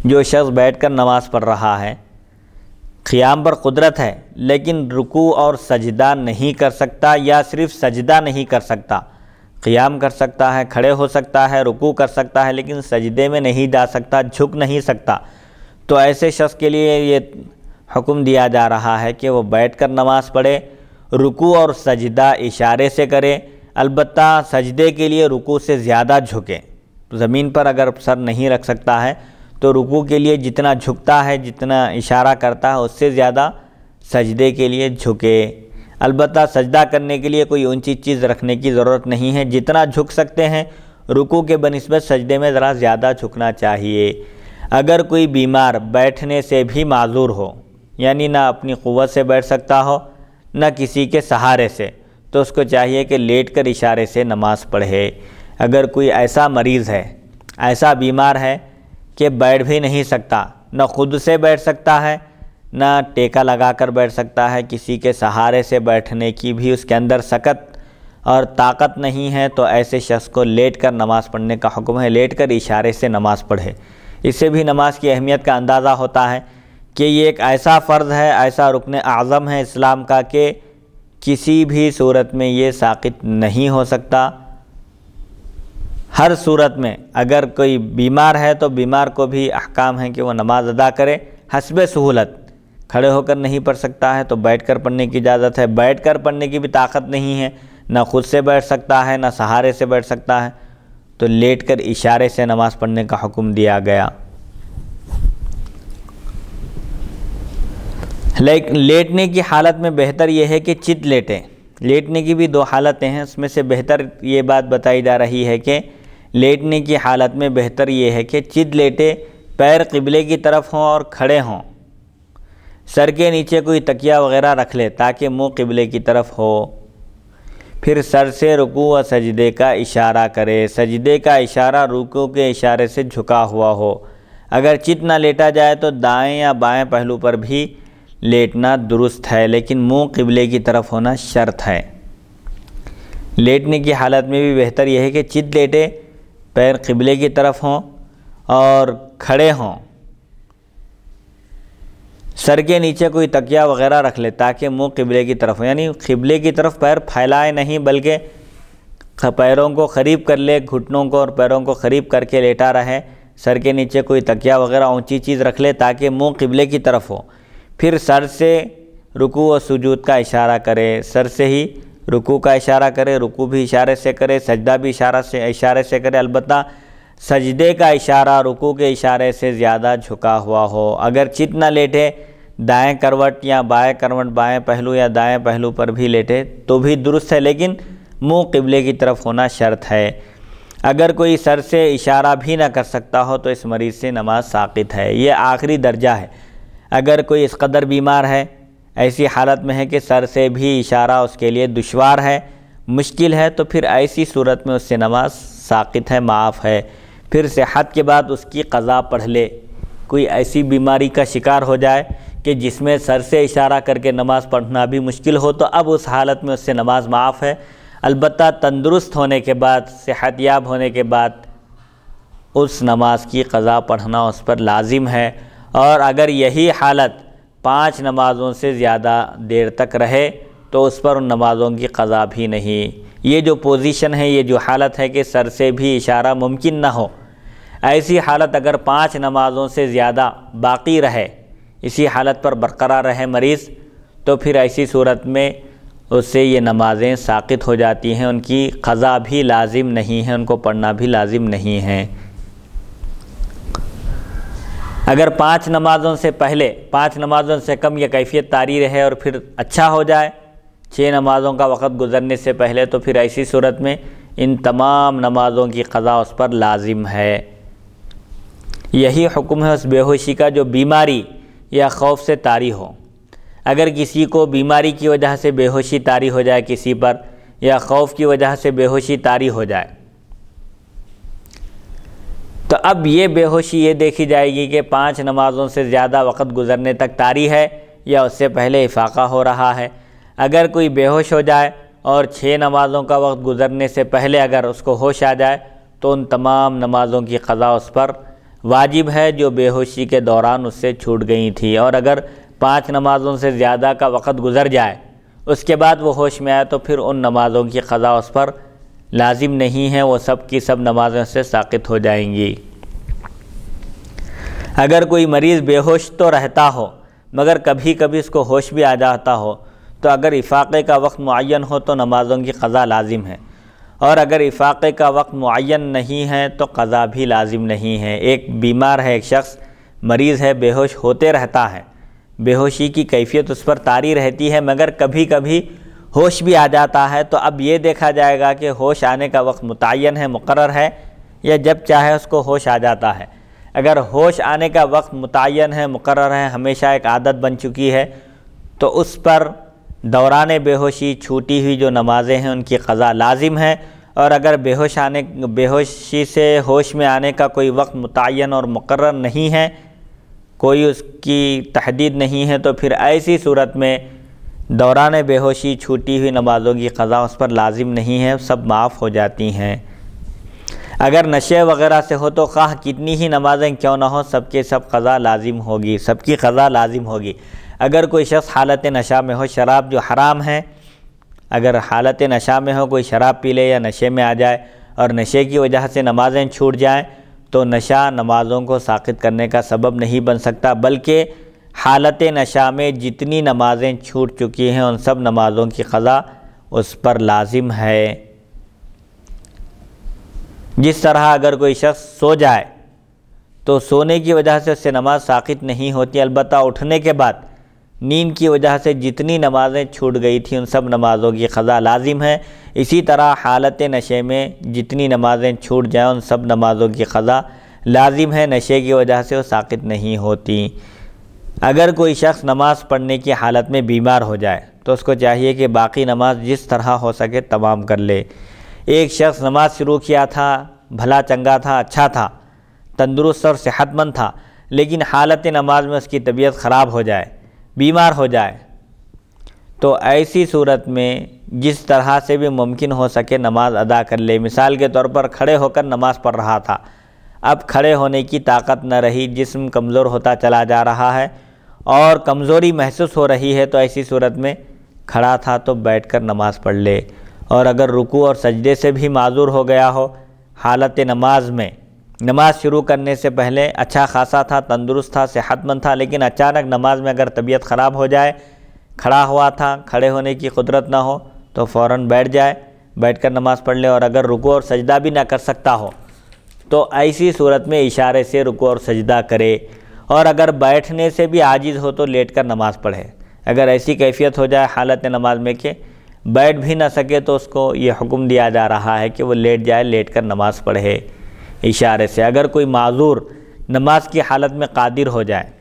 जो शख्स बैठकर नमाज़ पढ़ रहा है क़्याम पर कुदरत है लेकिन रुकू और सजदा नहीं कर सकता या सिर्फ सजदा नहीं कर सकता क़याम कर सकता है खड़े हो सकता है रुकू कर सकता है लेकिन सजदे में नहीं जा सकता झुक नहीं सकता तो ऐसे शख्स के लिए ये हुक्म दिया जा रहा है कि वो बैठकर नमाज़ पढ़े रुकू और सजदा इशारे से करे अलबत् सजदे के लिए रुकू से ज़्यादा झुकें तो ज़मीन पर अगर सर नहीं रख सकता है तो रुकू के लिए जितना झुकता है जितना इशारा करता है उससे ज़्यादा सजदे के लिए झुके अलबत् सजदा करने के लिए कोई ऊंची चीज़ रखने की ज़रूरत नहीं है जितना झुक सकते हैं रुकू के बनस्बत सजदे में ज़रा ज़्यादा झुकना चाहिए अगर कोई बीमार बैठने से भी माजूर हो यानी ना अपनी क़वत से बैठ सकता हो ना किसी के सहारे से तो उसको चाहिए कि लेट कर इशारे से नमाज़ पढ़े अगर कोई ऐसा मरीज़ है ऐसा बीमार है कि बैठ भी नहीं सकता न ख़ुद से बैठ सकता है ना टेका लगाकर बैठ सकता है किसी के सहारे से बैठने की भी उसके अंदर सकत और ताकत नहीं है तो ऐसे शख्स को लेट कर नमाज़ पढ़ने का हुक्म है लेट कर इशारे से नमाज़ पढ़े इससे भी नमाज की अहमियत का अंदाज़ा होता है कि ये एक ऐसा फ़र्ज़ है ऐसा रुकन आज़म है इस्लाम का कि किसी भी सूरत में ये साकित नहीं हो सकता हर सूरत में अगर कोई बीमार है तो बीमार को भी अहकाम है कि वह नमाज़ अदा करे हसब सहूलत खड़े होकर नहीं पढ़ सकता है तो बैठकर पढ़ने की इजाज़त है बैठकर पढ़ने की भी ताकत नहीं है ना खुद से बैठ सकता है ना सहारे से बैठ सकता है तो लेटकर इशारे से नमाज़ पढ़ने का हुक्म दिया गया लाइक लेटने की हालत में बेहतर यह है कि चित लेटें लेटने की भी दो हालतें हैं उसमें से बेहतर ये बात बताई जा रही है कि लेटने की हालत में बेहतर ये है कि चित लेटे पैर किबले की तरफ हों और खड़े हों सर के नीचे कोई तकिया वगैरह रख ले ताकि मुंह किबले की तरफ हो फिर सर से रुकू व सजदे का इशारा करे सजदे का इशारा रुकू के इशारे से झुका हुआ हो अगर चित ना लेटा जाए तो दाएं या बाएं पहलू पर भी लेटना दुरुस्त है लेकिन मुंह किबले की तरफ होना शर्त है लेटने की हालत में भी बेहतर यह है कि चित लेटे पैर किबले की तरफ हों और खड़े हों सर के नीचे कोई तकिया वगैरह रख ले ताकि मुंह किबले की तरफ यानी किबले की तरफ पैर फैलाए नहीं बल्कि पैरों को खरीब कर ले घुटनों को और पैरों को खरीब करके लेटा रहे सर के नीचे कोई तकिया वगैरह ऊंची चीज़ रख ले ताकि मुंह किबले की तरफ हो फिर सर से रुकू और सुजूद का इशारा करे सर से ही रुकू का इशारा करे रुकू भी इशारे से करे सजदा भी इशारा से इशारे से करे अलबत्ता सजदे का इशारा रुकू के इशारे से ज़्यादा झुका हुआ हो अगर चित न लेटे दाएं करवट या बाएं करवट बाएं पहलू या दाएं पहलू पर भी लेटे तो भी दुरुस्त है लेकिन मुंह किबले की तरफ होना शर्त है अगर कोई सर से इशारा भी ना कर सकता हो तो इस मरीज़ से नमाज साकित है ये आखिरी दर्जा है अगर कोई इस कदर बीमार है ऐसी हालत में है कि सर से भी इशारा उसके लिए दुशवार है मुश्किल है तो फिर ऐसी सूरत में उससे नमाज साकित है माफ़ है फिर सेहत के बाद उसकी क़ज़ा पढ़ ले कोई ऐसी बीमारी का शिकार हो जाए कि जिसमें सर से इशारा करके नमाज़ पढ़ना भी मुश्किल हो तो अब उस हालत में उससे नमाज़ माफ़ है अलबत् तंदुरुस्त होने के बाद सेहतियाब होने के बाद उस नमाज की क़ज़ा पढ़ना उस पर लाजिम है और अगर यही हालत पाँच नमाज़ों से ज़्यादा देर तक रहे तो उस पर उन नमाज़ों की क़ज़ा भी नहीं ये जो पोजीशन है ये जो हालत है कि सर से भी इशारा मुमकिन ना हो ऐसी हालत अगर पाँच नमाज़ों से ज़्यादा बाकी रहे इसी हालत पर बरकरार रहे मरीज़ तो फिर ऐसी सूरत में उससे ये नमाज़ें साकित हो जाती हैं उनकी ख़ज़ा भी लाजिम नहीं है उनको पढ़ना भी लाजिम नहीं है अगर पाँच नमाज़ों से पहले पाँच नमाज़ों से कम यह कैफियत तारी रहे और फिर अच्छा हो जाए छः नमाज़ों का वक़्त गुजरने से पहले तो फिर ऐसी सूरत में इन तमाम नमाज़ों की क़़ा उस पर लाजिम है यही हुक्म है उस बेहोशी का जो बीमारी या खौफ से तारी हो अगर किसी को बीमारी की वजह से बेहोशी तारी हो जाए किसी पर या खौफ की वजह से बेहोशी तारी हो जाए तो अब ये बेहोशी ये देखी जाएगी कि पांच नमाज़ों से ज़्यादा वक़्त गुजरने तक तारी है या उससे पहले इफाका हो रहा है अगर कोई बेहोश हो जाए और छः नमाज़ों का वक्त गुजरने से पहले अगर उसको होश आ जाए तो उन तमाम नमाज़ों की क़ज़ा उस पर वाजिब है जो बेहोशी के दौरान उससे छूट गई थी और अगर पाँच नमाज़ों से ज़्यादा का वक़्त गुजर जाए उसके बाद वो होश में आए तो फिर उन नमाज़ों की ख़ा उस पर लाजिम नहीं है वो सब की सब नमाज़ों से साकित हो जाएंगी अगर कोई मरीज़ बेहोश तो रहता हो मगर कभी कभी उसको होश भी आ जाता हो तो अगर इफ़ाक़े का वक्त मुन हो तो नमाज़ों की ख़ा लाजिम है और अगर इफ़ाक़े का वक्त मुन नहीं है तो कज़ा भी लाजिम नहीं है एक बीमार है एक शख्स मरीज़ है बेहोश होते रहता है बेहोशी की कैफियत उस पर तारी रहती है मगर कभी कभी होश भी आ जाता है तो अब ये देखा जाएगा कि होश आने का वक्त मुतन है मुकर है या जब चाहे उसको होश आ जाता है अगर होश आने का वक्त मुतन है मुकर है हमेशा एक आदत बन चुकी है तो उस पर दौरान बेहोशी छूटी हुई जो नमाज़ें हैं उनकी क़ज़ा लाजिम है और अगर बेहोश आने बेहोशी से होश में आने का कोई वक्त मुतन और मुकर नहीं है कोई उसकी तहदीद नहीं है तो फिर ऐसी सूरत में दौरान बेहोशी छूटी हुई नमाज़ों की ख़ा उस पर लाजिम नहीं है सब माफ़ हो जाती हैं अगर नशे वगैरह से हो तो खाह कितनी ही नमाज़ें क्यों ना हो सबके सब क़ज़ा लाजिम होगी सबकी ख़ा लाजिम होगी अगर कोई शख्स हालत नशा में हो शराब जो हराम है अगर हालत नशा में हो कोई शराब पी ले या नशे में आ जाए और नशे की वजह से नमाज़ें छूट जाएँ तो नशा नमाज़ों को साखित करने का सबब नहीं बन सकता बल्कि हालत नशा में जितनी नमाज़ें छूट चुकी हैं उन सब नमाज़ों की ख़ज़ा उस पर लाजिम है जिस तरह अगर कोई शख्स सो जाए तो सोने की वजह से उससे नमाज साखित नहीं होती अलबत् उठने के बाद नींद की वजह से जितनी नमाज़ें छूट गई थी उन सब नमाज़ों की ख़ा लाजिम है इसी तरह हालत नशे में जितनी नमाज़ें छूट जाएँ उन सब नमाज़ों की ख़ा लाजिम है नशे की वजह से वो साकित नहीं होती अगर कोई शख्स नमाज़ पढ़ने की हालत में बीमार हो जाए तो उसको चाहिए कि बाकी नमाज जिस तरह हो सके तमाम कर ले एक शख्स नमाज शुरू किया था भला चंगा था अच्छा था तंदुरुस्त और सेहतमंद था लेकिन हालत नमाज में उसकी तबीयत ख़राब हो जाए बीमार हो जाए तो ऐसी सूरत में जिस तरह से भी मुमकिन हो सके नमाज़ अदा कर ले मिसाल के तौर पर खड़े होकर नमाज़ पढ़ रहा था अब खड़े होने की ताकत न रही जिस्म कमज़ोर होता चला जा रहा है और कमज़ोरी महसूस हो रही है तो ऐसी सूरत में खड़ा था तो बैठकर नमाज़ पढ़ ले और अगर रुकू और सजदे से भी माजूर हो गया हो हालत नमाज में नमाज़ शुरू करने से पहले अच्छा खासा था तंदुरुस्त था सेहतमंद था लेकिन अचानक नमाज में अगर तबीयत ख़राब हो जाए खड़ा हुआ था खड़े होने की कुदरत ना हो तो फ़ौर बैठ जाए बैठ कर नमाज़ पढ़ ले और अगर रुको और सजदा भी ना कर सकता हो तो ऐसी सूरत में इशारे से रुको और सजदा करे और अगर बैठने से भी आजिज़ हो तो लेट कर नमाज़ पढ़े अगर ऐसी कैफियत हो जाए हालत नमाज में कि बैठ भी ना सके तो उसको ये हुक्म दिया जा रहा है कि वो लेट जाए लेट कर नमाज़ पढ़े इशारे से अगर कोई माजूर नमाज की हालत में कादिर हो जाए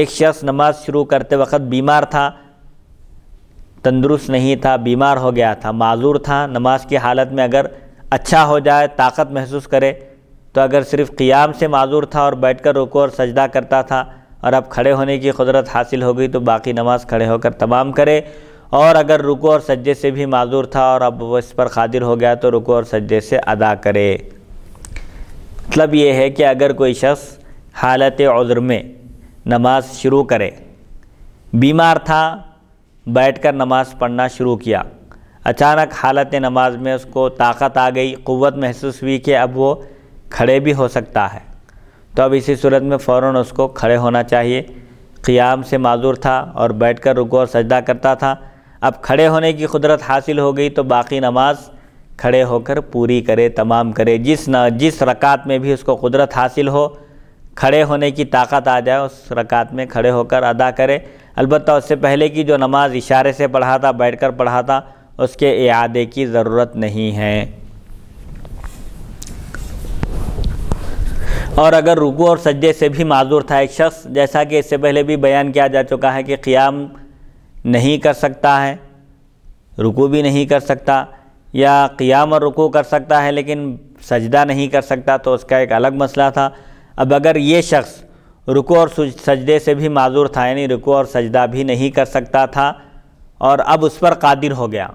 एक शख्स नमाज शुरू करते वक्त बीमार था तंदुरुस्त नहीं था बीमार हो गया था माजूर था नमाज की हालत में अगर अच्छा हो जाए ताकत महसूस करे तो अगर सिर्फ क़ियाम से माजूर था और बैठ कर रुको और सजदा करता था और अब खड़े होने की कुदरत हासिल हो गई तो बाकी नमाज खड़े होकर तमाम करे और अगर रुको और सज्जे से भी माजूर था और अब वो इस पर खादिर हो गया तो रुको और सज्जे से अदा करे मतलब ये है कि अगर कोई शख्स हालत उज़र में नमाज़ शुरू करे बीमार था बैठकर नमाज़ पढ़ना शुरू किया अचानक हालत नमाज में उसको ताकत आ गई क़वत महसूस हुई कि अब वो खड़े भी हो सकता है तो अब इसी सूरत में फ़ौर उसको खड़े होना चाहिए क़ियाम से माजूर था और बैठ कर रुको और सजदा करता था अब खड़े होने की कुदरत हासिल हो गई तो बाकी नमाज खड़े होकर पूरी करे तमाम करे जिस न जिस रकात में भी उसको कुदरत हासिल हो खड़े होने की ताकत आ जाए उस रकात में खड़े होकर अदा करे अलबत्त उससे पहले की जो नमाज इशारे से पढ़ा था बैठ कर पढ़ा था उसके इदे की ज़रूरत नहीं है और अगर रुकू और सज्जे से भी माजूर था एक शख्स जैसा कि इससे पहले भी बयान किया जा चुका है कि क़्याम नहीं कर सकता है रुकू भी नहीं कर सकता या क़ियाम और रुकू कर सकता है लेकिन सजदा नहीं कर सकता तो उसका एक अलग मसला था अब अगर ये शख्स रुको और सजदे से भी माजूर था यानी रुको और सजदा भी नहीं कर सकता था और अब उस पर कादिर हो गया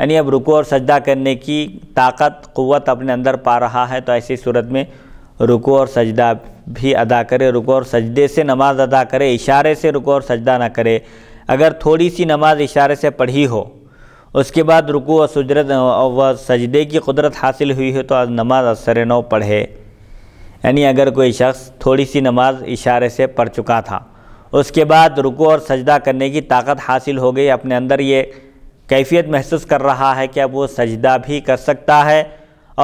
यानी अब रुको और सजदा करने की ताकत क़वत अपने अंदर पा रहा है तो ऐसी सूरत में रुको और सजदा भी अदा करे रुको और सजदे से नमाज़ अदा करे इशारे से रुको और सजदा ना करे अगर थोड़ी सी नमाज़ इशारे से पढ़ी हो उसके बाद रुकू व सजरत व सजदे की कुदरत हासिल हुई है तो आज नमाज असर नौ पढ़े यानी अगर कोई शख्स थोड़ी सी नमाज इशारे से पढ़ चुका था उसके बाद रुकू और सजदा करने की ताकत हासिल हो गई अपने अंदर ये कैफियत महसूस कर रहा है कि अब वो सजदा भी कर सकता है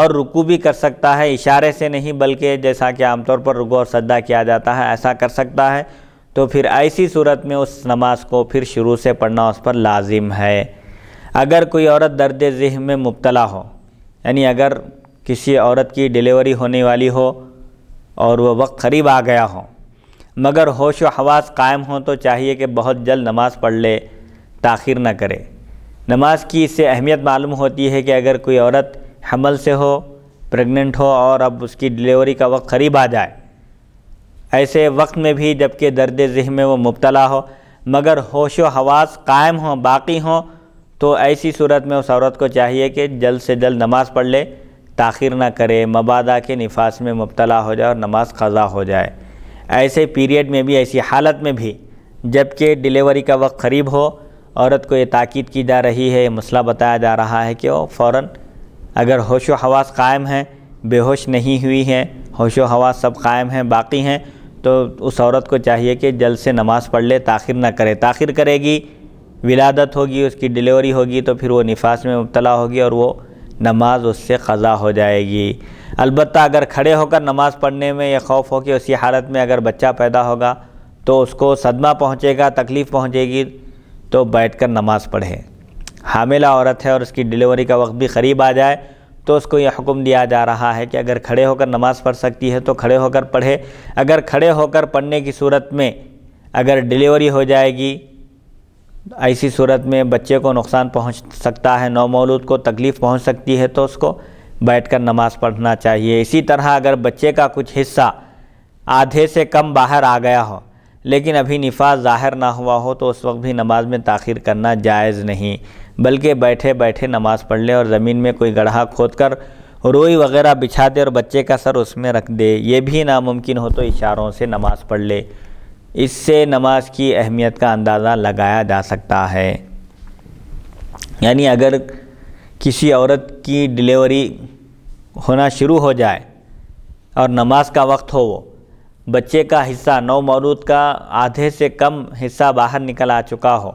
और रुकू भी कर सकता है इशारे से नहीं बल्कि जैसा कि आमतौर पर रुको और सजदा किया जाता है ऐसा कर सकता है तो फिर ऐसी सूरत में उस नमाज को फिर शुरू से पढ़ना उस पर लाजिम है अगर कोई औरत दर्द जह में मुबतला हो यानी अगर किसी औरत की डिलीवरी होने वाली हो और वह वक्त करीब आ गया हो मगर होश व हवास कायम हो तो चाहिए कि बहुत जल्द नमाज़ पढ़ ले तखिर ना करे नमाज की इससे अहमियत मालूम होती है कि अगर कोई औरत हमल से हो प्रेग्नेंट हो और अब उसकी डिलीवरी का वक्त करीब आ जाए ऐसे वक्त में भी जबकि दर्द जह में वो मुबतला हो मगर होश व हवास कायम हों बाकी हों तो ऐसी सूरत में उस औरत को चाहिए कि जल्द से जल्द नमाज़ पढ़ ले ताखिर ना करे मबादा के निफास में मुबतला हो जाए और नमाज ख़ज़ा हो जाए ऐसे पीरियड में भी ऐसी हालत में भी जबकि डिलीवरी का वक्त करीब हो औरत को ये ताक़द की जा रही है ये मसला बताया जा रहा है कि वो फ़ौर अगर होशो हवास कायम हैं बेहोश नहीं हुई हैं होशो हवास सब कायम हैं बाकी हैं तो उस औरत को चाहिए कि जल्द से नमाज़ पढ़ ले ताखिर ना करे ताखिर करेगी विलादत होगी उसकी डिलीवरी होगी तो फिर वो निफास में मुबतला होगी और वो नमाज उससे ख़ा हो जाएगी अलबत् अगर खड़े होकर नमाज़ पढ़ने में यह खौफ हो कि उसी हालत में अगर बच्चा पैदा होगा तो उसको सदमा पहुँचेगा तकलीफ़ पहुँचेगी तो बैठ कर नमाज़ पढ़े हामिला औरत है और उसकी डिलीवरी का वक्त भी करीब आ जाए तो उसको यह हुक्म दिया जा रहा है कि अगर खड़े होकर नमाज़ पढ़ सकती है तो खड़े होकर पढ़े अगर खड़े होकर पढ़ने की सूरत में अगर डिलीवरी हो जाएगी ऐसी सूरत में बच्चे को नुकसान पहुंच सकता है नौमौलूद को तकलीफ़ पहुंच सकती है तो उसको बैठकर नमाज़ पढ़ना चाहिए इसी तरह अगर बच्चे का कुछ हिस्सा आधे से कम बाहर आ गया हो लेकिन अभी निफाज ज़ाहिर ना हुआ हो तो उस वक्त भी नमाज में ताखिर करना जायज़ नहीं बल्कि बैठे बैठे नमाज़ पढ़ ले और ज़मीन में कोई गढ़ा खोद कर रोई वगैरह बिछा दे और बच्चे का सर उसमें रख दे ये भी नामुमकिन हो तो इशारों से नमाज़ पढ़ ले इससे नमाज की अहमियत का अंदाज़ा लगाया जा सकता है यानी अगर किसी औरत की डिलीवरी होना शुरू हो जाए और नमाज का वक्त हो वो बच्चे का हिस्सा नौ मौलूद का आधे से कम हिस्सा बाहर निकल आ चुका हो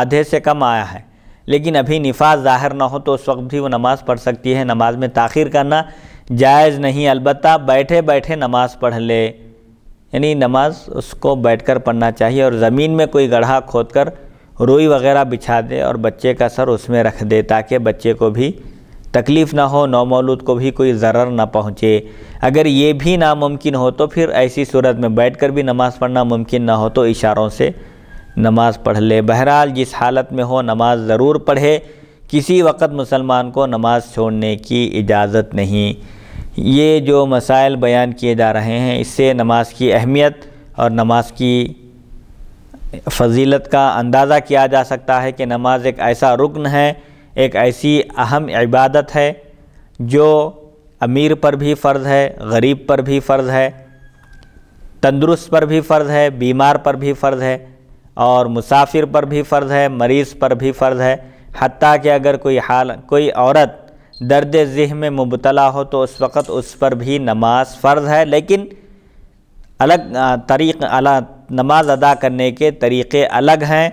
आधे से कम आया है लेकिन अभी निफाज ज़ाहिर ना हो तो उस वक्त भी वो नमाज़ पढ़ सकती है नमाज में ताखिर करना जायज़ नहीं अलबत् बैठे बैठे नमाज़ पढ़ ले यानी नमाज उसको बैठकर पढ़ना चाहिए और ज़मीन में कोई गढ़ा खोदकर रोई वगैरह बिछा दे और बच्चे का सर उसमें रख दे ताकि बच्चे को भी तकलीफ़ ना हो नौमौलूद को भी कोई ज़र्र ना पहुँचे अगर ये भी नामुमकिन हो तो फिर ऐसी सूरत में बैठ कर भी नमाज़ पढ़ना मुमकिन ना हो तो इशारों से नमाज़ पढ़ ले बहरहाल जिस हालत में हो नमाज ज़रूर पढ़े किसी वक़्त मुसलमान को नमाज़ छोड़ने की इजाज़त नहीं ये जो मसाइल बयान किए जा रहे हैं इससे नमाज की अहमियत और नमाज की फजीलत का अंदाज़ा किया जा सकता है कि नमाज एक ऐसा रुकन है एक ऐसी अहम इबादत है जो अमीर पर भी फ़र्ज़ है गरीब पर भी फ़र्ज़ है तंदुरुस्त पर भी फ़र्ज़ है बीमार पर भी फ़र्ज़ है और मुसाफिर पर भी फ़र्ज़ है मरीज़ पर भी फ़र्ज़ है हती कि अगर कोई हाल कोई औरत दर्द जह में मुबतला हो तो उस वक़्त उस पर भी नमाज फ़र्ज़ है लेकिन अलग तरीक़ अला नमाज अदा करने के तरीक़े अलग हैं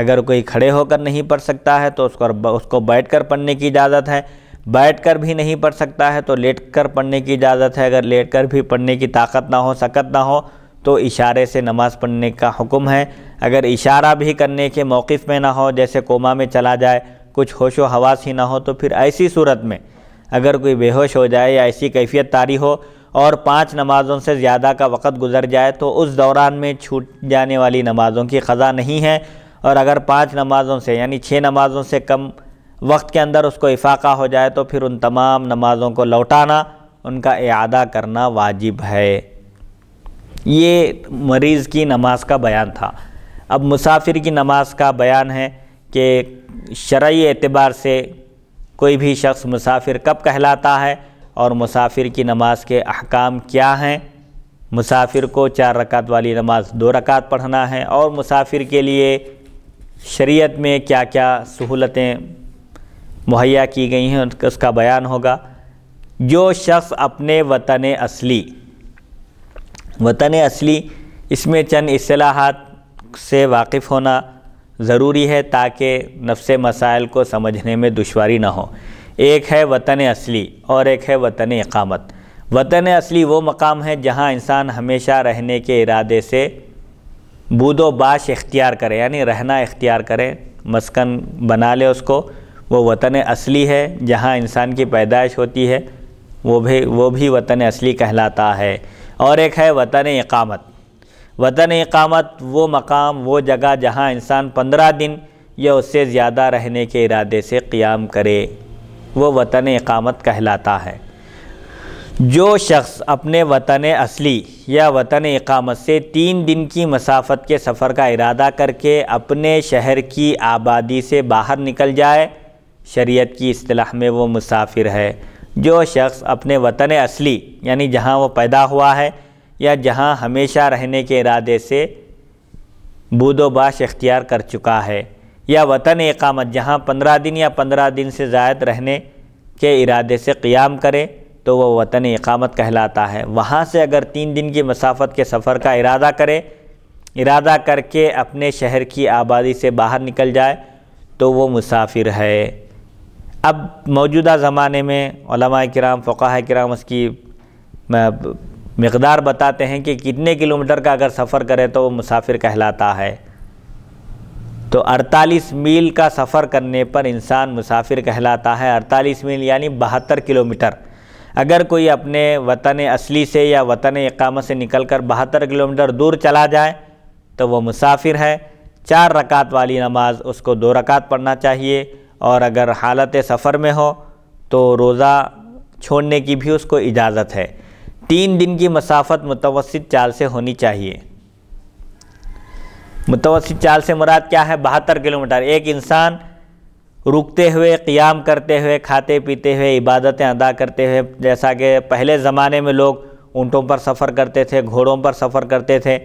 अगर कोई खड़े होकर नहीं पढ़ सकता है तो उसको उसको बैठ कर पढ़ने की इजाज़त है बैठ कर भी नहीं पढ़ सकता है तो लेट कर पढ़ने की इजाज़त है अगर लेट कर भी पढ़ने की ताकत ना हो सकत ना हो तो इशारे से नमाज़ पढ़ने का हुक्म है अगर इशारा भी करने के मौक़ में ना हो जैसे कोमा में चला जाए कुछ होशो हवास ही ना हो तो फिर ऐसी सूरत में अगर कोई बेहोश हो जाए या ऐसी कैफियत तारी हो और पांच नमाज़ों से ज़्यादा का वक़्त गुजर जाए तो उस दौरान में छूट जाने वाली नमाज़ों की ख़ज़ा नहीं है और अगर पांच नमाज़ों से यानी छः नमाज़ों से कम वक्त के अंदर उसको इफाका हो जाए तो फिर उन तमाम नमाज़ों को लौटाना उनका अदा करना वाजिब है ये मरीज़ की नमाज का बयान था अब मुसाफिर की नमाज का बयान है कि शर्य एतबार से कोई भी शख्स मुसाफिर कब कहलाता है और मुसाफिर की नमाज के अहकाम क्या हैं मुसाफिर को चार रकात वाली नमाज दो रकात पढ़ना है और मुसाफिर के लिए शरीयत में क्या क्या सहूलतें मुहैया की गई हैं उसका बयान होगा जो शख्स अपने वतन असली वतन असली इसमें चंद असलाहत से वाकिफ़ होना ज़रूरी है ताकि नफ्स मसाइल को समझने में दुशारी ना हो एक है वतन असली और एक है वतन अकामत वतन असली वो मकाम है जहाँ इंसान हमेशा रहने के इरादे से बूदोबाश इख्तियार करे यानी रहना इख्तियार करे मस्कन बना ले उसको वो वतन असली है जहाँ इंसान की पैदाइश होती है वो भी वो भी वतन असली कहलाता है और एक है वतन अकामत वतन इकामत वो मकाम वो जगह जहाँ इंसान पंद्रह दिन या उससे ज़्यादा रहने के इरादे से क़याम करे वो वतन इकामत कहलाता है जो शख्स अपने वतन असली या वतन इकामत से तीन दिन की मसाफत के सफ़र का इरादा करके अपने शहर की आबादी से बाहर निकल जाए शरीयत की असलाह में वो मुसाफिर है जो शख्स अपने वतन असली यानी जहाँ वो पैदा हुआ है या जहाँ हमेशा रहने के इरादे से बूदोबाश इख्तियार कर चुका है या वतन इकामत जहाँ पंद्रह दिन या पंद्रह दिन से ज़ायद रहने के इरादे से क़याम करें तो वह वतन इकामत कहलाता है वहाँ से अगर तीन दिन की मसाफत के सफ़र का इरादा करे इरादा करके अपने शहर की आबादी से बाहर निकल जाए तो वो मुसाफिर है अब मौजूदा ज़माने में कराम फ़ाह कराम उसकी मकदार बताते हैं कि कितने किलोमीटर का अगर सफ़र करें तो वो मुसाफिर कहलाता है तो 48 मील का सफ़र करने पर इंसान मुसाफिर कहलाता है 48 मील यानी बहत्तर किलोमीटर अगर कोई अपने वतन असली से या वतन इकामत से निकल कर बहत्तर किलोमीटर दूर चला जाए तो वह मुसाफिर है चार रकात वाली नमाज उसको दो रकात पढ़ना चाहिए और अगर हालत सफ़र में हो तो रोज़ा छोड़ने की भी उसको इजाज़त है तीन दिन की मसाफत मुतवसत चाल से होनी चाहिए मुतवसत चाल से मुराद क्या है बहत्तर किलोमीटर एक इंसान रुकते हुए क़ियाम करते हुए खाते पीते हुए इबादतें अदा करते हुए जैसा कि पहले ज़माने में लोग ऊँटों पर सफ़र करते थे घोड़ों पर सफ़र करते थे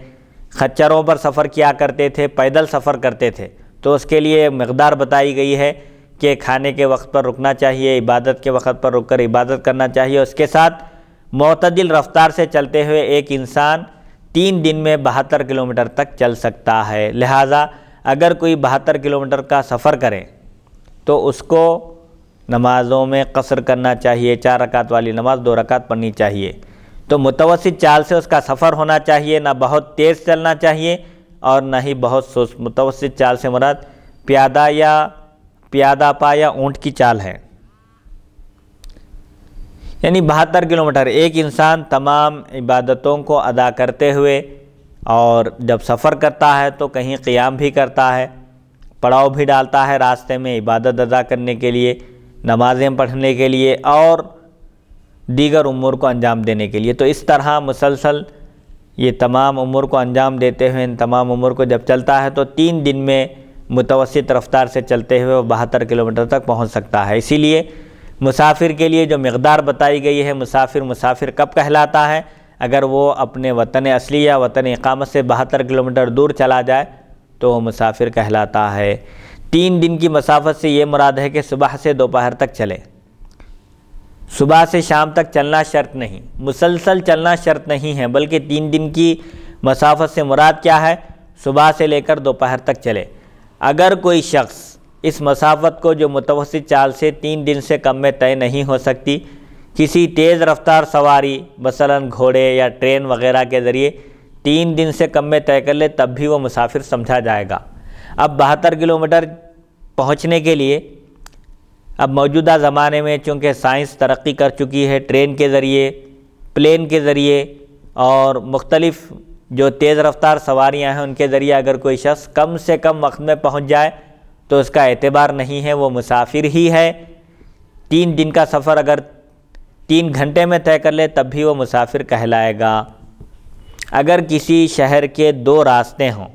खच्चरों पर सफ़र किया करते थे पैदल सफ़र करते थे तो उसके लिए मकदार बताई गई है कि खाने के वक्त पर रुकना चाहिए इबादत के वक्त पर रुक कर इबादत करना चाहिए उसके साथ मतदिल रफ्तार से चलते हुए एक इंसान तीन दिन में बहत्तर किलोमीटर तक चल सकता है लिहाजा अगर कोई बहत्तर किलोमीटर का सफ़र करे तो उसको नमाज़ों में कसर करना चाहिए चार रकात वाली नमाज दो रकात पढ़नी चाहिए तो मुतवसित चाल से उसका सफ़र होना चाहिए ना बहुत तेज़ चलना चाहिए और ना ही बहुत सुस्त मुतवसित चाल से मुराद प्यादा या प्यादा पा या ऊँट की चाल है यानी बहत्तर किलोमीटर एक इंसान तमाम इबादतों को अदा करते हुए और जब सफ़र करता है तो कहीं क़ियाम भी करता है पड़ाव भी डालता है रास्ते में इबादत अदा करने के लिए नमाज़ें पढ़ने के लिए और दीगर उमूर को अंजाम देने के लिए तो इस तरह मुसलसल ये तमाम उमूर को अंजाम देते हुए इन तमाम उमूर को जब चलता है तो तीन दिन में मुतवसत रफ़्तार से चलते हुए वह बहत्तर किलोमीटर तक पहुंच सकता है इसीलिए मुसाफिर के लिए जो मकदार बताई गई है मुसाफिर मुसाफिर कब कहलाता है अगर वो अपने वतन असली या वतन इकामत से बहत्तर किलोमीटर दूर चला जाए तो वह मुसाफिर कहलाता है तीन दिन की मसाफत से ये मुराद है कि सुबह से दोपहर तक चले सुबह से शाम तक चलना शर्त नहीं मुसलसल चलना शर्त नहीं है बल्कि तीन दिन की मसाफत से मुराद क्या है सुबह से लेकर दोपहर तक चले अगर कोई शख्स इस मसावत को जो मुतवसत चाल से तीन दिन से कम में तय नहीं हो सकती किसी तेज़ रफ्तार सवारी मसलन घोड़े या ट्रेन वगैरह के ज़रिए तीन दिन से कम में तय कर ले तब भी वो मुसाफिर समझा जाएगा अब बहत्तर किलोमीटर पहुंचने के लिए अब मौजूदा ज़माने में चूँकि साइंस तरक्की कर चुकी है ट्रेन के ज़रिए प्लेन के ज़रिए और मुख्तलिफ़ जो तेज़ रफ्तार सवारियां हैं उनके ज़रिए अगर कोई शख्स कम से कम वक्त में पहुंच जाए तो उसका एतबार नहीं है वो मुसाफिर ही है तीन दिन का सफ़र अगर तीन घंटे में तय कर ले तब भी वो मुसाफिर कहलाएगा अगर किसी शहर के दो रास्ते हों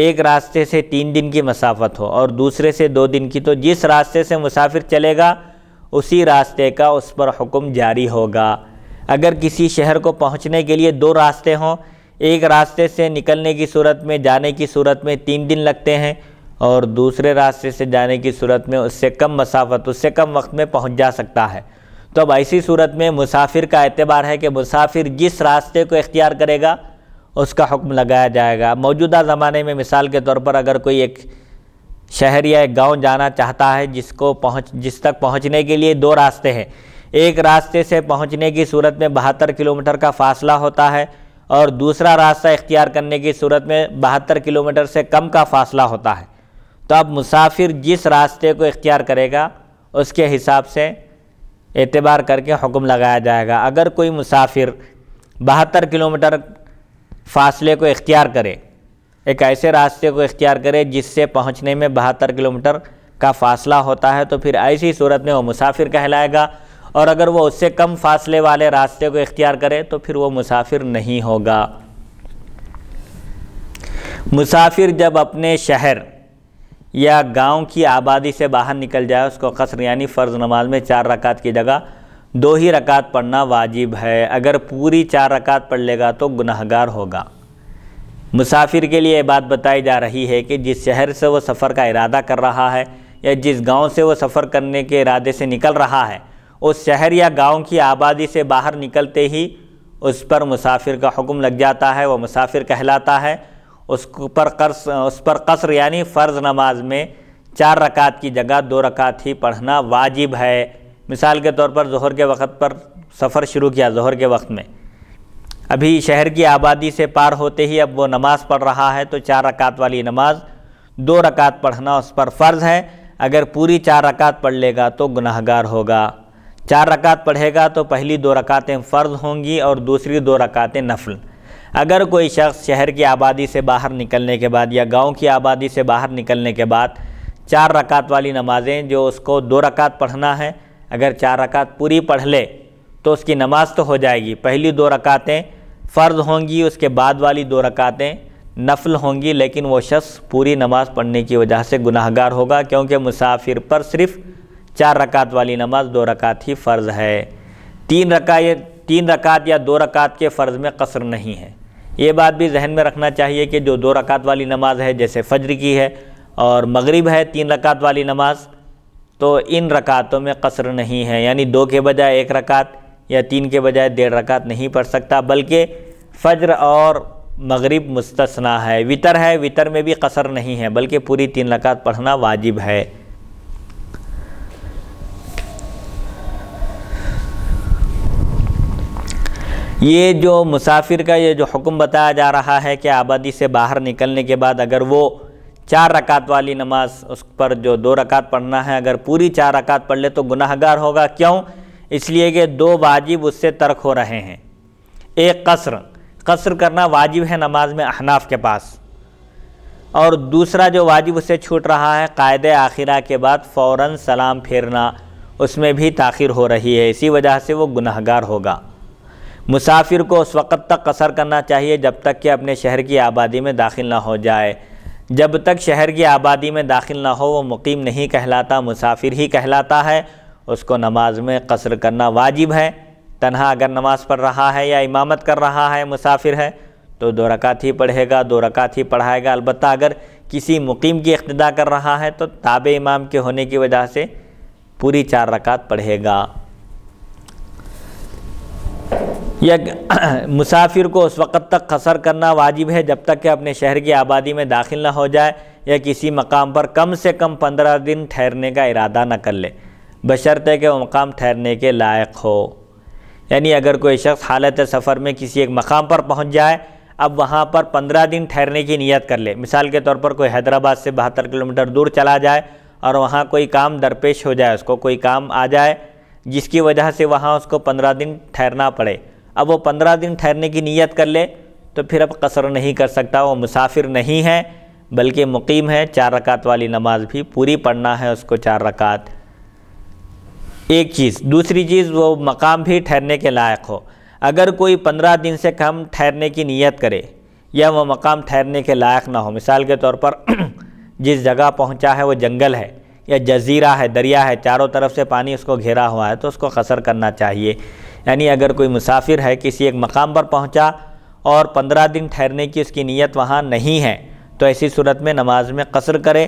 एक रास्ते से तीन दिन की मसाफत हो और दूसरे से दो दिन की तो जिस रास्ते से मुसाफिर चलेगा उसी रास्ते का उस पर हुक्म जारी होगा अगर किसी शहर को पहुंचने के लिए दो रास्ते हों एक रास्ते से निकलने की सूरत में जाने की सूरत में तीन दिन लगते हैं और दूसरे रास्ते से जाने की सूरत में उससे कम मसाफत उससे कम वक्त में पहुंच जा सकता है तो अब ऐसी सूरत में मुसाफिर का एतबार है कि मुसाफिर जिस रास्ते को इख्तियार करेगा उसका हुक्म लगाया जाएगा मौजूदा ज़माने में मिसाल के तौर पर अगर कोई एक शहर या एक गाँव जाना चाहता है जिसको पहुँच जिस तक पहुँचने के लिए दो रास्ते हैं एक रास्ते से पहुँचने की सूरत में बहत्तर किलोमीटर का फासला होता है और दूसरा रास्ता इख्तियार करने की सूरत में बहत्तर किलोमीटर से कम का फासला होता है तो अब मुसाफिर जिस रास्ते को इख्तियार करेगा उसके हिसाब से एतबार करके हुक्म लगाया जाएगा अगर कोई मुसाफिर बहत्तर किलोमीटर फासले को इख्तियार करे एक ऐसे रास्ते को इख्तियार करे जिससे पहुंचने में बहत्तर किलोमीटर का फासला होता है तो फिर ऐसी सूरत में वो मुसाफिर कहलाएगा और अगर वो उससे कम फासले वाले रास्ते को इख्तियार करे तो फिर वो मुसाफिर नहीं होगा मुसाफिर जब अपने शहर या गांव की आबादी से बाहर निकल जाए उसको कसर यानी फ़र्ज़ नमाज में चार रकात की जगह दो ही रकात पढ़ना वाजिब है अगर पूरी चार रकात पढ़ लेगा तो गुनाहगार होगा मुसाफिर के लिए ये बात बताई जा रही है कि जिस शहर से वो सफ़र का इरादा कर रहा है या जिस गांव से वो सफ़र करने के इरादे से निकल रहा है उस शहर या गांव की आबादी से बाहर निकलते ही उस पर मुसाफिर का हुक्म लग जाता है वह मुसाफिर कहलाता है उस पर कर्स उस पर कसर यानी फ़र्ज़ नमाज में चार रकात की जगह दो रकात ही पढ़ना वाजिब है मिसाल के तौर पर जहर के वक्त पर सफ़र शुरू किया जहर के वक्त में अभी शहर की आबादी से पार होते ही अब वो नमाज़ पढ़ रहा है तो चार रकात वाली नमाज़ दो रकात पढ़ना उस पर फ़र्ज़ है अगर पूरी चार रकात पढ़ लेगा तो गुनाहगार होगा चार रकात पढ़ेगा तो पहली दो रकातें फ़र्ज़ होंगी और दूसरी दो रकातें नफल अगर कोई शख्स शहर की आबादी से बाहर निकलने के बाद या गांव की आबादी से बाहर निकलने के बाद चार रकात वाली नमाज़ें जो उसको दो रकात पढ़ना है अगर चार रकात पूरी पढ़ ले तो उसकी नमाज़ तो हो जाएगी पहली दो रकातें फ़र्ज होंगी उसके बाद वाली दो रकातें नफल होंगी लेकिन वो शख्स पूरी नमाज़ पढ़ने की वजह से गुनाहगार होगा क्योंकि मुसाफिर पर सिर्फ़ चार रकात वाली नमाज दो रकात ही फ़र्ज़ है तीन रकात तीन रकात या दो रकात के फ़र्ज़ में कसर नहीं है ये बात भी जहन में रखना चाहिए कि जो दो रकात वाली नमाज है जैसे फजर की है और मगरिब है तीन रकात वाली नमाज तो इन रकातों में कसर नहीं है यानी दो के बजाय एक रकात या तीन के बजाय डेढ़ रकात नहीं पढ़ सकता बल्कि फजर और मगरिब मुस्तना है वितर है वितर में भी कसर नहीं है बल्कि पूरी तीन रकात पढ़ना वाजिब है ये जो मुसाफिर का ये जो हुक्म बताया जा रहा है कि आबादी से बाहर निकलने के बाद अगर वो चार रकात वाली नमाज उस पर जो दो रकात पढ़ना है अगर पूरी चार रकात पढ़ ले तो गुनाहगार होगा क्यों इसलिए कि दो वाजिब उससे तर्क हो रहे हैं एक कसर कसर करना वाजिब है नमाज में अहनाफ के पास और दूसरा जो वाजिब उससे छूट रहा है कायद आखिरा के बाद फ़ौर सलाम फेरना उसमें भी ताखिर हो रही है इसी वजह से वो गुनाहगार होगा मुसाफिर को उस वक़्त तक कसर करना चाहिए जब तक कि अपने शहर की आबादी में दाखिल ना हो जाए जब तक शहर की आबादी में दाखिल ना हो वो मुकीम नहीं कहलाता मुसाफिर ही कहलाता है उसको नमाज में कसर करना वाजिब है तनहा अगर नमाज़ पढ़ रहा है या इमामत कर रहा है मुसाफिर है तो दो रकात ही पढ़ेगा दो रकात ही पढ़ाएगा अलबत् अगर किसी मुकीम की अख्तदा कर रहा है तो ताब इमाम के होने की वजह से पूरी चार रकात पढ़ेगा या मुसाफिर को उस वक़्त तक कसर करना वाजिब है जब तक कि अपने शहर की आबादी में दाखिल ना हो जाए या किसी मकाम पर कम से कम पंद्रह दिन ठहरने का इरादा न कर ले बशर्ते कि वह मकाम ठहरने के लायक हो यानी अगर कोई शख्स हालत सफ़र में किसी एक मकाम पर पहुंच जाए अब वहाँ पर पंद्रह दिन ठहरने की नीयत कर ले मिसाल के तौर पर कोई हैदराबाद से बहत्तर किलोमीटर दूर चला जाए और वहाँ कोई काम दरपेश हो जाए उसको कोई काम आ जाए जिसकी वजह से वहाँ उसको पंद्रह दिन ठहरना पड़े अब वो पंद्रह दिन ठहरने की नीयत कर ले तो फिर अब कसर नहीं कर सकता वो मुसाफिर नहीं है बल्कि मुकीम है चार रकात वाली नमाज भी पूरी पढ़ना है उसको चार रकात एक चीज़ दूसरी चीज़ वो मकाम भी ठहरने के लायक हो अगर कोई पंद्रह दिन से कम ठहरने की नीयत करे या वह मकाम ठहरने के लायक ना हो मिसाल के तौर पर जिस जगह पहुंचा है वो जंगल है या जजीरा है दरिया है चारों तरफ से पानी उसको घेरा हुआ है तो उसको कसर करना चाहिए यानी अगर कोई मुसाफिर है किसी एक मकाम पर पहुंचा और पंद्रह दिन ठहरने की उसकी नीयत वहाँ नहीं है तो ऐसी सूरत में नमाज में कसर करे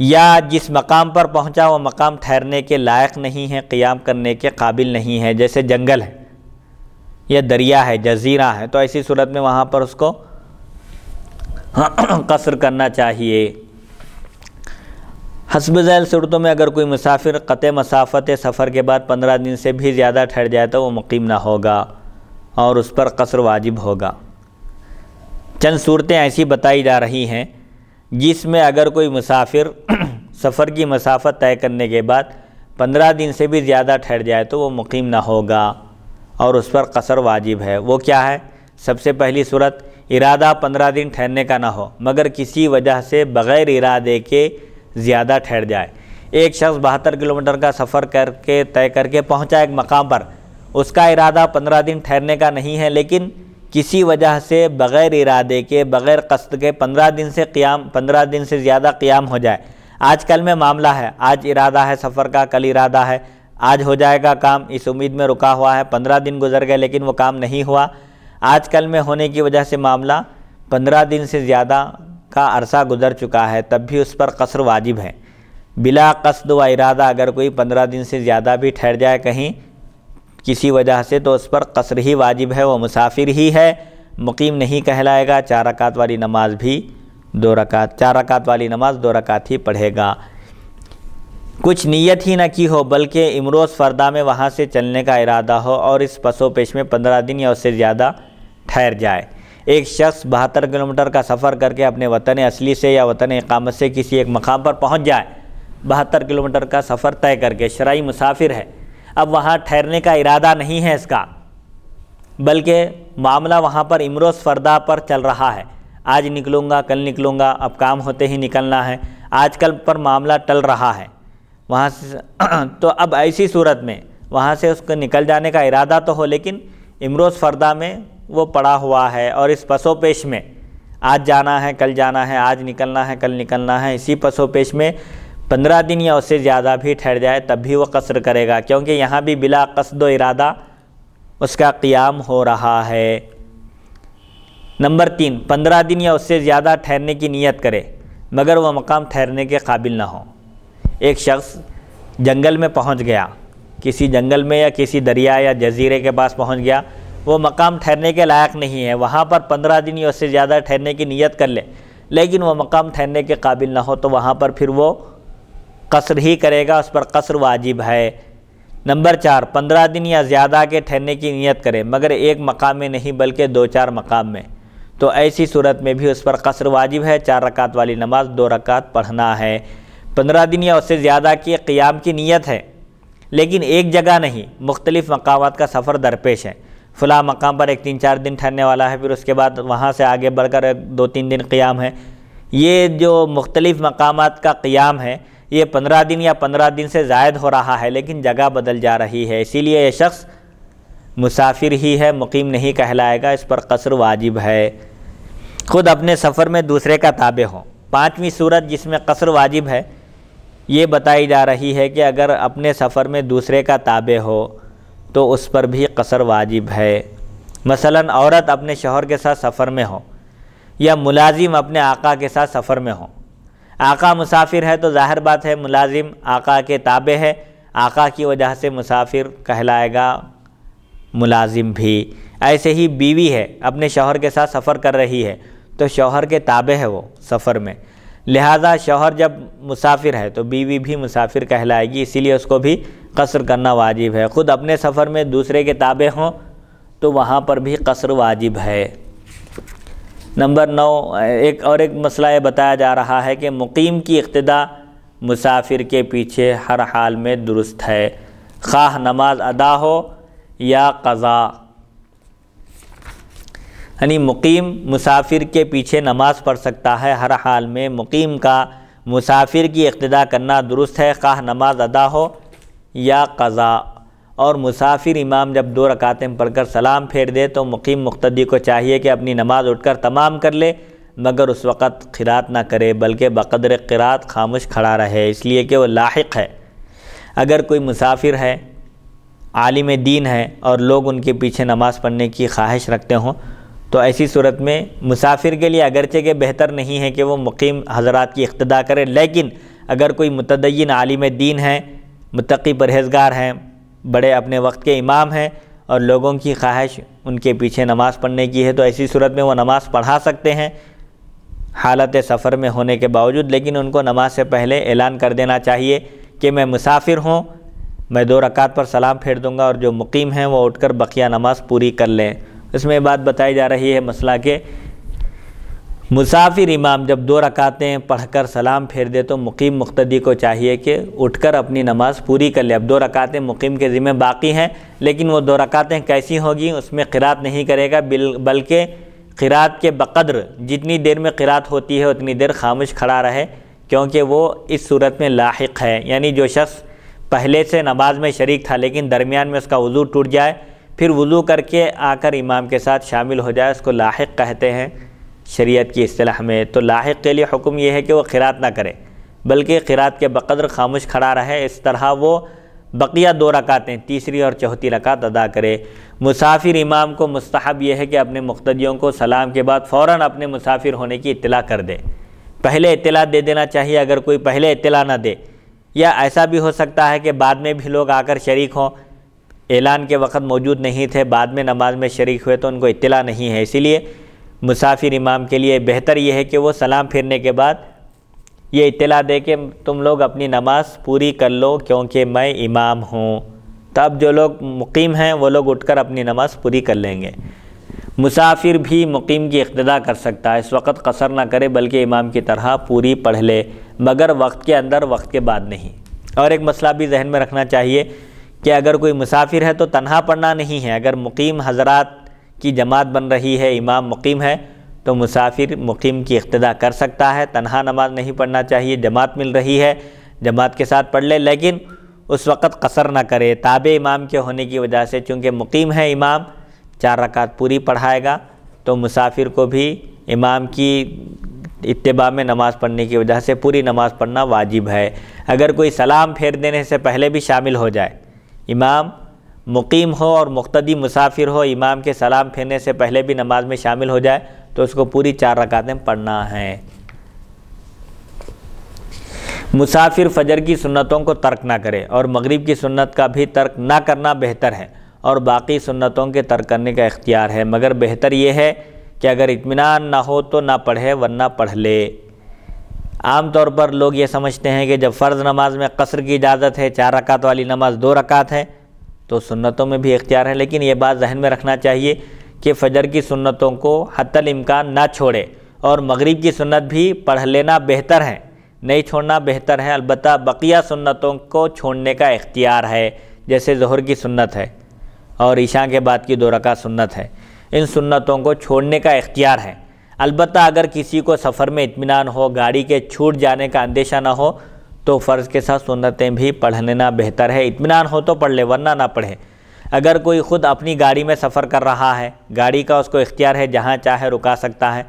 या जिस मकाम पर पहुंचा वह मकाम ठहरने के लायक नहीं है क़ियाम करने के काबिल नहीं है जैसे जंगल है या दरिया है जजीरा है तो ऐसी सूरत में वहाँ पर उसको कसर करना चाहिए हसब सूरतों में अगर कोई मुसाफिर क़त मसाफत सफ़र के बाद पंद्रह दिन से भी ज़्यादा ठहर जाए तो वह मुकीम ना होगा और उस पर कसर वाजिब होगा चंद सूरतें ऐसी बताई जा रही हैं जिसमें अगर कोई मुसाफिर सफ़र की मसाफत तय करने के बाद पंद्रह दिन से भी ज़्यादा ठहर जाए तो वह मुकीम ना होगा और उस पर कसर वाजिब है वो क्या है सबसे पहली सूरत इरादा पंद्रह दिन ठहरने का ना हो मगर किसी वजह से बग़ैर इरादे के ज़्यादा ठहर जाए एक शख्स बहत्तर किलोमीटर का सफ़र करके तय करके पहुंचा एक मकाम पर उसका इरादा पंद्रह दिन ठहरने का नहीं है लेकिन किसी वजह से बग़ैर इरादे के बग़ैर कस्त के पंद्रह दिन से क़्याम पंद्रह दिन से ज़्यादा क़्याम हो जाए आजकल में मामला है आज इरादा है सफ़र का कल इरादा है आज हो जाएगा काम इस उम्मीद में रुका हुआ है पंद्रह दिन गुजर गए लेकिन वो काम नहीं हुआ आजकल में होने की वजह से मामला पंद्रह दिन से ज़्यादा का अरसा गुजर चुका है तब भी उस पर कसर वाजिब है बिला कसद व इरादा अगर कोई पंद्रह दिन से ज़्यादा भी ठहर जाए कहीं किसी वजह से तो उस पर कसर ही वाजिब है वो मुसाफिर ही है मुकीम नहीं कहलाएगा चार रकात वाली नमाज भी दो रकात चार रकात वाली नमाज दो रकात ही पढ़ेगा कुछ नीयत ही न की हो बल्कि इमरोज़ फरदा में वहाँ से चलने का इरादा हो और इस पसो पेश में पंद्रह दिन या उससे ज़्यादा ठहर जाए एक शख्स बहत्तर किलोमीटर का सफ़र करके अपने वतन असली से या वतन इकामत से किसी एक मकाम पर पहुँच जाए बहत्तर किलोमीटर का सफ़र तय करके शराइ मुसाफिर है अब वहाँ ठहरने का इरादा नहीं है इसका बल्कि मामला वहाँ पर इमरोज़ फरदा पर चल रहा है आज निकलूँगा कल निकलूँगा अब काम होते ही निकलना है आजकल पर मामला टल रहा है वहाँ से तो अब ऐसी सूरत में वहाँ से उसको निकल जाने का इरादा तो हो लेकिन इमरोज़ फरदा में वो पड़ा हुआ है और इस पशोपेश में आज जाना है कल जाना है आज निकलना है कल निकलना है इसी पशोपेश में पंद्रह दिन या उससे ज़्यादा भी ठहर जाए तब भी वो कसर करेगा क्योंकि यहाँ भी बिला कसद इरादा उसका क़्याम हो रहा है नंबर तीन पंद्रह दिन या उससे ज़्यादा ठहरने की नीयत करे मगर वह मकाम ठहरने के काबिल ना हो एक शख्स जंगल में पहुँच गया किसी जंगल में या किसी दरिया या जजीरे के पास पहुँच गया वो मकाम ठहरने के लायक नहीं है वहाँ पर पंद्रह दिन या उससे ज़्यादा ठहरने की नीयत कर ले लेकिन वो मकाम ठहरने के काबिल ना हो तो वहाँ पर फिर वो कसर ही करेगा उस पर कसर वाजिब है नंबर चार पंद्रह दिन या ज़्यादा के ठहरने की नीयत करें मगर एक मकाम में नहीं बल्कि दो चार मकाम में तो ऐसी सूरत में भी उस पर कसर वाजिब है चार रकात वाली नमाज दो रकात पढ़ना है पंद्रह दिन या उससे ज़्यादा की क़ियाम की नीयत है लेकिन एक जगह नहीं मुख्तलिफ़ मकाम का सफ़र दरपेश है फ़ला मकाम पर एक तीन चार दिन ठहरने वाला है फिर उसके बाद वहाँ से आगे बढ़कर दो तीन दिन क़्याम है ये जो मुख्तलिफ़ मकाम का क़्याम है ये पंद्रह दिन या पंद्रह दिन से जायद हो रहा है लेकिन जगह बदल जा रही है इसीलिए ये शख्स मुसाफिर ही है मुकीम नहीं कहलाएगा इस पर कसर वाजिब है ख़ुद अपने सफ़र में दूसरे का ताबे हो पाँचवीं सूरत जिसमें कसर वाजिब है ये बताई जा रही है कि अगर अपने सफ़र में दूसरे का ताबे हो तो उस पर भी कसर वाजिब है मसलन औरत अपने शोहर के साथ सफ़र में हो या मुलाजिम अपने आका के साथ सफ़र में हो आका मुसाफिर है तो ज़ाहिर बात है मुलाजिम आका के ताबे है आका की वजह से मुसाफिर कहलाएगा मुलाजिम भी ऐसे ही बीवी है अपने शोहर के साथ सफ़र कर रही है तो शोहर के ताबे है वो सफ़र में लिहाजा शोहर जब मुसाफिर है तो बीवी भी मुसाफिर कहलाएगी इसीलिए उसको भी कसर करना वाजिब है ख़ुद अपने सफ़र में दूसरे के ताबे हों तो वहाँ पर भी कसर वाजिब है नंबर नौ एक और एक मसला ये बताया जा रहा है कि मुकीम की इक्तदा मुसाफिर के पीछे हर हाल में दुरुस्त है खाह नमाज अदा हो या कज़ा यानी मुकीम मुसाफिर के पीछे नमाज़ पढ़ सकता है हर हाल में मुकीम का मुसाफिर की इकतदा करना दुरुस्त है खा नमाज अदा हो या कज़ा और मुसाफिर इमाम जब दो रकातें पढ़कर सलाम फेर दे तो मुकीम मुख्तदी को चाहिए कि अपनी नमाज उठकर तमाम कर ले मगर उस वक़्त खिरात ना करे बल्कि बकदर किरात खामोश खड़ा रहे इसलिए कि वो लाक है अगर कोई मुसाफिर है आलिम दीन है और लोग उनके पीछे नमाज़ पढ़ने की ख्वाहिश रखते हों तो ऐसी सूरत में मुसाफिर के लिए अगरचे के बेहतर नहीं है कि वो मुकीम हजरात की इक्तदा करे लेकिन अगर कोई मतदीन आलिम दीन है मतकी परहेजगार हैं बड़े अपने वक्त के इमाम हैं और लोगों की ख्वाहिश उनके पीछे नमाज़ पढ़ने की है तो ऐसी सूरत में वो नमाज़ पढ़ा सकते हैं हालत सफ़र में होने के बावजूद लेकिन उनको नमाज से पहले ऐलान कर देना चाहिए कि मैं मुसाफिर हूँ मैं दो रकात पर सलाम फेर दूँगा और जो मुकीम हैं वो उठकर बकिया नमाज़ पूरी कर लें इसमें बात बताई जा रही है मसला के मुसाफिर इमाम जब दो रकातें पढ़कर सलाम फेर दे तो मुकीम मुख्तदी को चाहिए कि उठकर अपनी नमाज़ पूरी कर ले अब दो रकातें मुकीम के ज़िम्मे बाकी हैं लेकिन वो दो रकातें कैसी होगी उसमें किरात नहीं करेगा बल्कि किरात के बकद्र जितनी देर में किरात होती है उतनी देर खामोश खड़ा रहे क्योंकि वो इस सूरत में लाक है यानी जो शख्स पहले से नमाज में शरीक था लेकिन दरमियान में उसका वजू टूट जाए फिर वज़ू करके आकर इमाम के साथ शामिल हो जाए उसको लाक कहते हैं शरीयत की असलाह में तो लाक के लिए हुक्म यह है कि वह खिरात ना करे बल्कि खिरात के बकदर खामोश खड़ा रहे इस तरह वो बकिया दो रकातें तीसरी और चौथी रकात अदा करे मुसाफिर इमाम को मुस्तहब यह है कि अपने मुख्तियों को सलाम के बाद फ़ौर अपने मुसाफिर होने की इतला कर दे पहले इतला दे देना चाहिए अगर कोई पहले इतला ना दे या ऐसा भी हो सकता है कि बाद में भी लोग आकर शरीक हों ऐलान के वक्त मौजूद नहीं थे बाद में नमाज में शरीक हुए तो उनको इतला नहीं है इसीलिए मुसाफिर इमाम के लिए बेहतर यह है कि वो सलाम फिरने के बाद ये इतला दे के तुम लोग अपनी नमाज़ पूरी कर लो क्योंकि मैं इमाम हूँ तब तो जो लोग मुकीम हैं वो लोग उठकर अपनी नमाज़ पूरी कर लेंगे मुसाफिर भी मुकीम की इकतदा कर सकता है इस वक्त कसर ना करे बल्कि इमाम की तरह पूरी पढ़ ले मगर वक्त के अंदर वक्त के बाद नहीं और एक मसला भी जहन में रखना चाहिए कि अगर कोई मुसाफिर है तो तनहा पढ़ना नहीं है अगर मुकीम हजरात की जमात बन रही है इमाम मुकीम है तो मुसाफिर मुकीम की इक्तदा कर सकता है तनहा नमाज नहीं पढ़ना चाहिए जमात मिल रही है जमात के साथ पढ़ ले लेकिन उस वक़्त कसर ना करे ताब इमाम के होने की वजह से चूँकि मुकीम है इमाम चार रकात पूरी पढ़ाएगा तो मुसाफिर को भी इमाम की इतबा में नमाज़ पढ़ने की वजह से पूरी नमाज़ पढ़ना वाजिब है अगर कोई सलाम फेर देने से पहले भी शामिल हो जाए इमाम मुकीम हो और मुख्तदी मुसाफिर हो इमाम के सलाम फेरने से पहले भी नमाज में शामिल हो जाए तो उसको पूरी चार रकातें पढ़ना है मुसाफिर फजर की सुन्नतों को तर्क ना करे और मगरिब की सुन्नत का भी तर्क ना करना बेहतर है और बाकी सुन्नतों के तर्क करने का इख्तियार है मगर बेहतर ये है कि अगर इत्मीनान ना हो तो ना पढ़े वरना पढ़ ले आम तौर पर लोग ये समझते हैं कि जब फ़र्ज़ नमाज में कसर की इजाज़त है चार रकात वाली नमाज दो रकात है तो सुन्नतों में भी इख्तियार है लेकिन ये बात जहन में रखना चाहिए कि फ़जर की सुन्नतों को हतल इम्कान ना छोड़े और मगरिब की सुन्नत भी पढ़ लेना बेहतर है नहीं छोड़ना बेहतर है अलबत् बकिया सुन्नतों को छोड़ने का इख्तियार है जैसे जहर की सुन्नत है और ईशा के बाद की दो रका सुन्नत है इन सुन्नतों को छोड़ने का इख्तियार है अलबत् अगर किसी को सफ़र में इतमान हो गाड़ी के छूट जाने का अंदेशा ना हो तो फ़र्ज़ के साथ सुनतें भी पढ़ लेना बेहतर है इतमान हो तो पढ़ ले वरना ना पढ़े अगर कोई ख़ुद अपनी गाड़ी में सफ़र कर रहा है गाड़ी का उसको इख्तियार है जहाँ चाहे रुका सकता है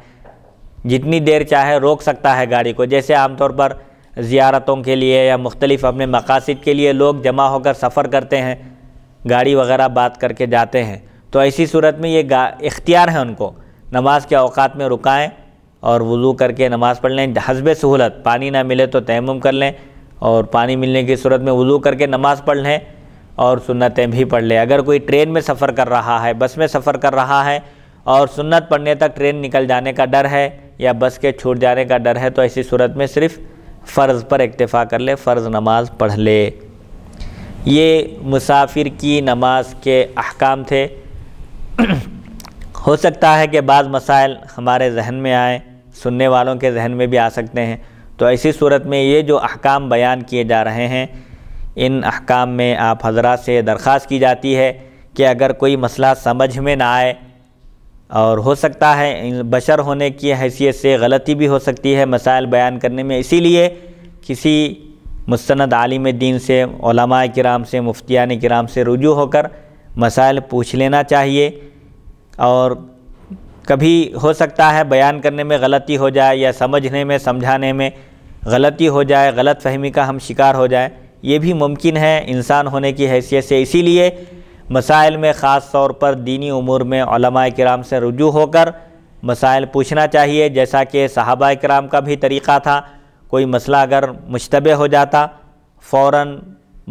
जितनी देर चाहे रोक सकता है गाड़ी को जैसे आमतौर पर ज़्यारतों के लिए या मुख्तलिफ़ अपने मकासद के लिए लोग जमा होकर सफ़र करते हैं गाड़ी वगैरह बात करके जाते हैं तो ऐसी सूरत में ये इख्तियार है उनको नमाज के अवकात में रुकाएँ और वज़ू करके नमाज़ पढ़ लें हसब सहूलत पानी ना मिले तो तयम कर लें और पानी मिलने की सूरत में वज़ू करके नमाज़ पढ़ लें और सुन्नतें भी पढ़ लें अगर कोई ट्रेन में सफ़र कर रहा है बस में सफ़र कर रहा है और सुन्नत पढ़ने तक ट्रेन निकल जाने का डर है या बस के छूट जाने का डर है तो ऐसी सूरत में सिर्फ़ फ़र्ज़ पर इतफ़ा कर ले फ़र्ज़ नमाज़ पढ़ ले ये मुसाफिर की नमाज के अहकाम थे हो सकता है कि बाज़ मसाइल हमारे जहन में आए सुनने वालों के जहन में भी आ सकते हैं तो ऐसी सूरत में ये जो अहकाम बयान किए जा रहे हैं इन अहकाम में आप हजरा से दरख्वास्त की जाती है कि अगर कोई मसला समझ में ना आए और हो सकता है बशर होने की हैसियत से गलती भी हो सकती है मसाइल बयान करने में इसीलिए किसी मुस्ंद आलिम दीन से कराम से मुफ्तियान कराम से रुजू होकर मसाइल पूछ लेना चाहिए और कभी हो सकता है बयान करने में गलती हो जाए या समझने में समझाने में गलती हो जाए गलत फहमी का हम शिकार हो जाए ये भी मुमकिन है इंसान होने की हैसियत से इसीलिए मसाइल में ख़ास तौर पर दीनी उमूर में कराम से रुजू होकर मसाइल पूछना चाहिए जैसा कि सहाबा कराम का भी तरीक़ा था कोई मसला अगर मुशतबे हो जाता फ़ौर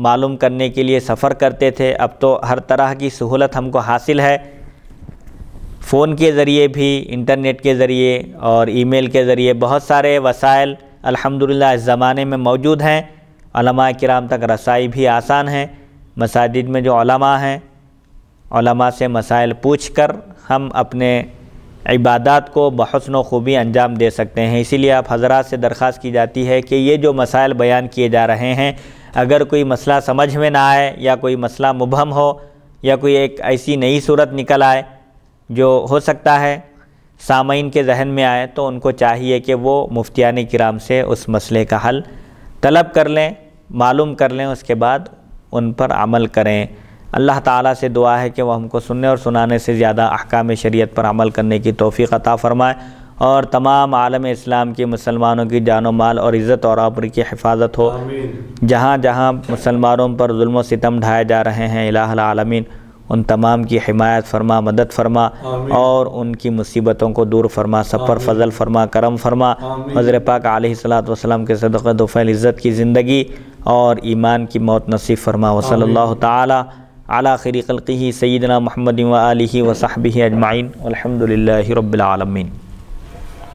मालूम करने के लिए सफ़र करते थे अब तो हर तरह की सहूलत हमको हासिल है फ़ोन के ज़रिए भी इंटरनेट के ज़रिए और ईमेल के ज़रिए बहुत सारे वसाइल अल्हम्दुलिल्लाह इस ज़माने में मौजूद हैं कराम तक रसाई भी आसान है मसाजिद में जो हैं से मसाइल पूछ कर हम अपने इबादत को बहसन खूबी अंजाम दे सकते हैं इसीलिए आप हजरात से दरख्वास्त की जाती है कि ये जो मसाइल बयान किए जा रहे हैं अगर कोई मसला समझ में ना आए या कोई मसला मुबहम हो या कोई एक ऐसी नई सूरत निकल आए जो हो सकता है सामीन के जहन में आए तो उनको चाहिए कि वो मुफ्तियान कराम से उस मसले का हल तलब कर लें मालूम कर लें उसके बाद उन पर अमल करें अल्लाह ताला से दुआ है कि वह हमको सुनने और सुनाने से ज़्यादा अहकाम शरीयत पर अमल करने की तोफ़ी अता फ़रमाए और तमाम आलम इस्लाम की मुसलमानों की जानो माल और इज़्ज़त और आबर की हिफाजत हो जहाँ जहाँ मुसलमानों पर जुल्म सितम ढाए जा रहे हैं इलामीन उन तमाम की हिमायत फरमा मदद फरमा और उनकी मुसीबतों को दूर फरमा सफ़र फजल फरमा करम फरमा हजर पाक आलतम के सदक़ दोफ़ल इज़्ज़त की ज़िंदगी और ईमान की मौत नसीब फरमा वसल ताली अला खरी खलक़ी सैदना महमद वली अजमाइन अलहमदिल्ल रबालमीन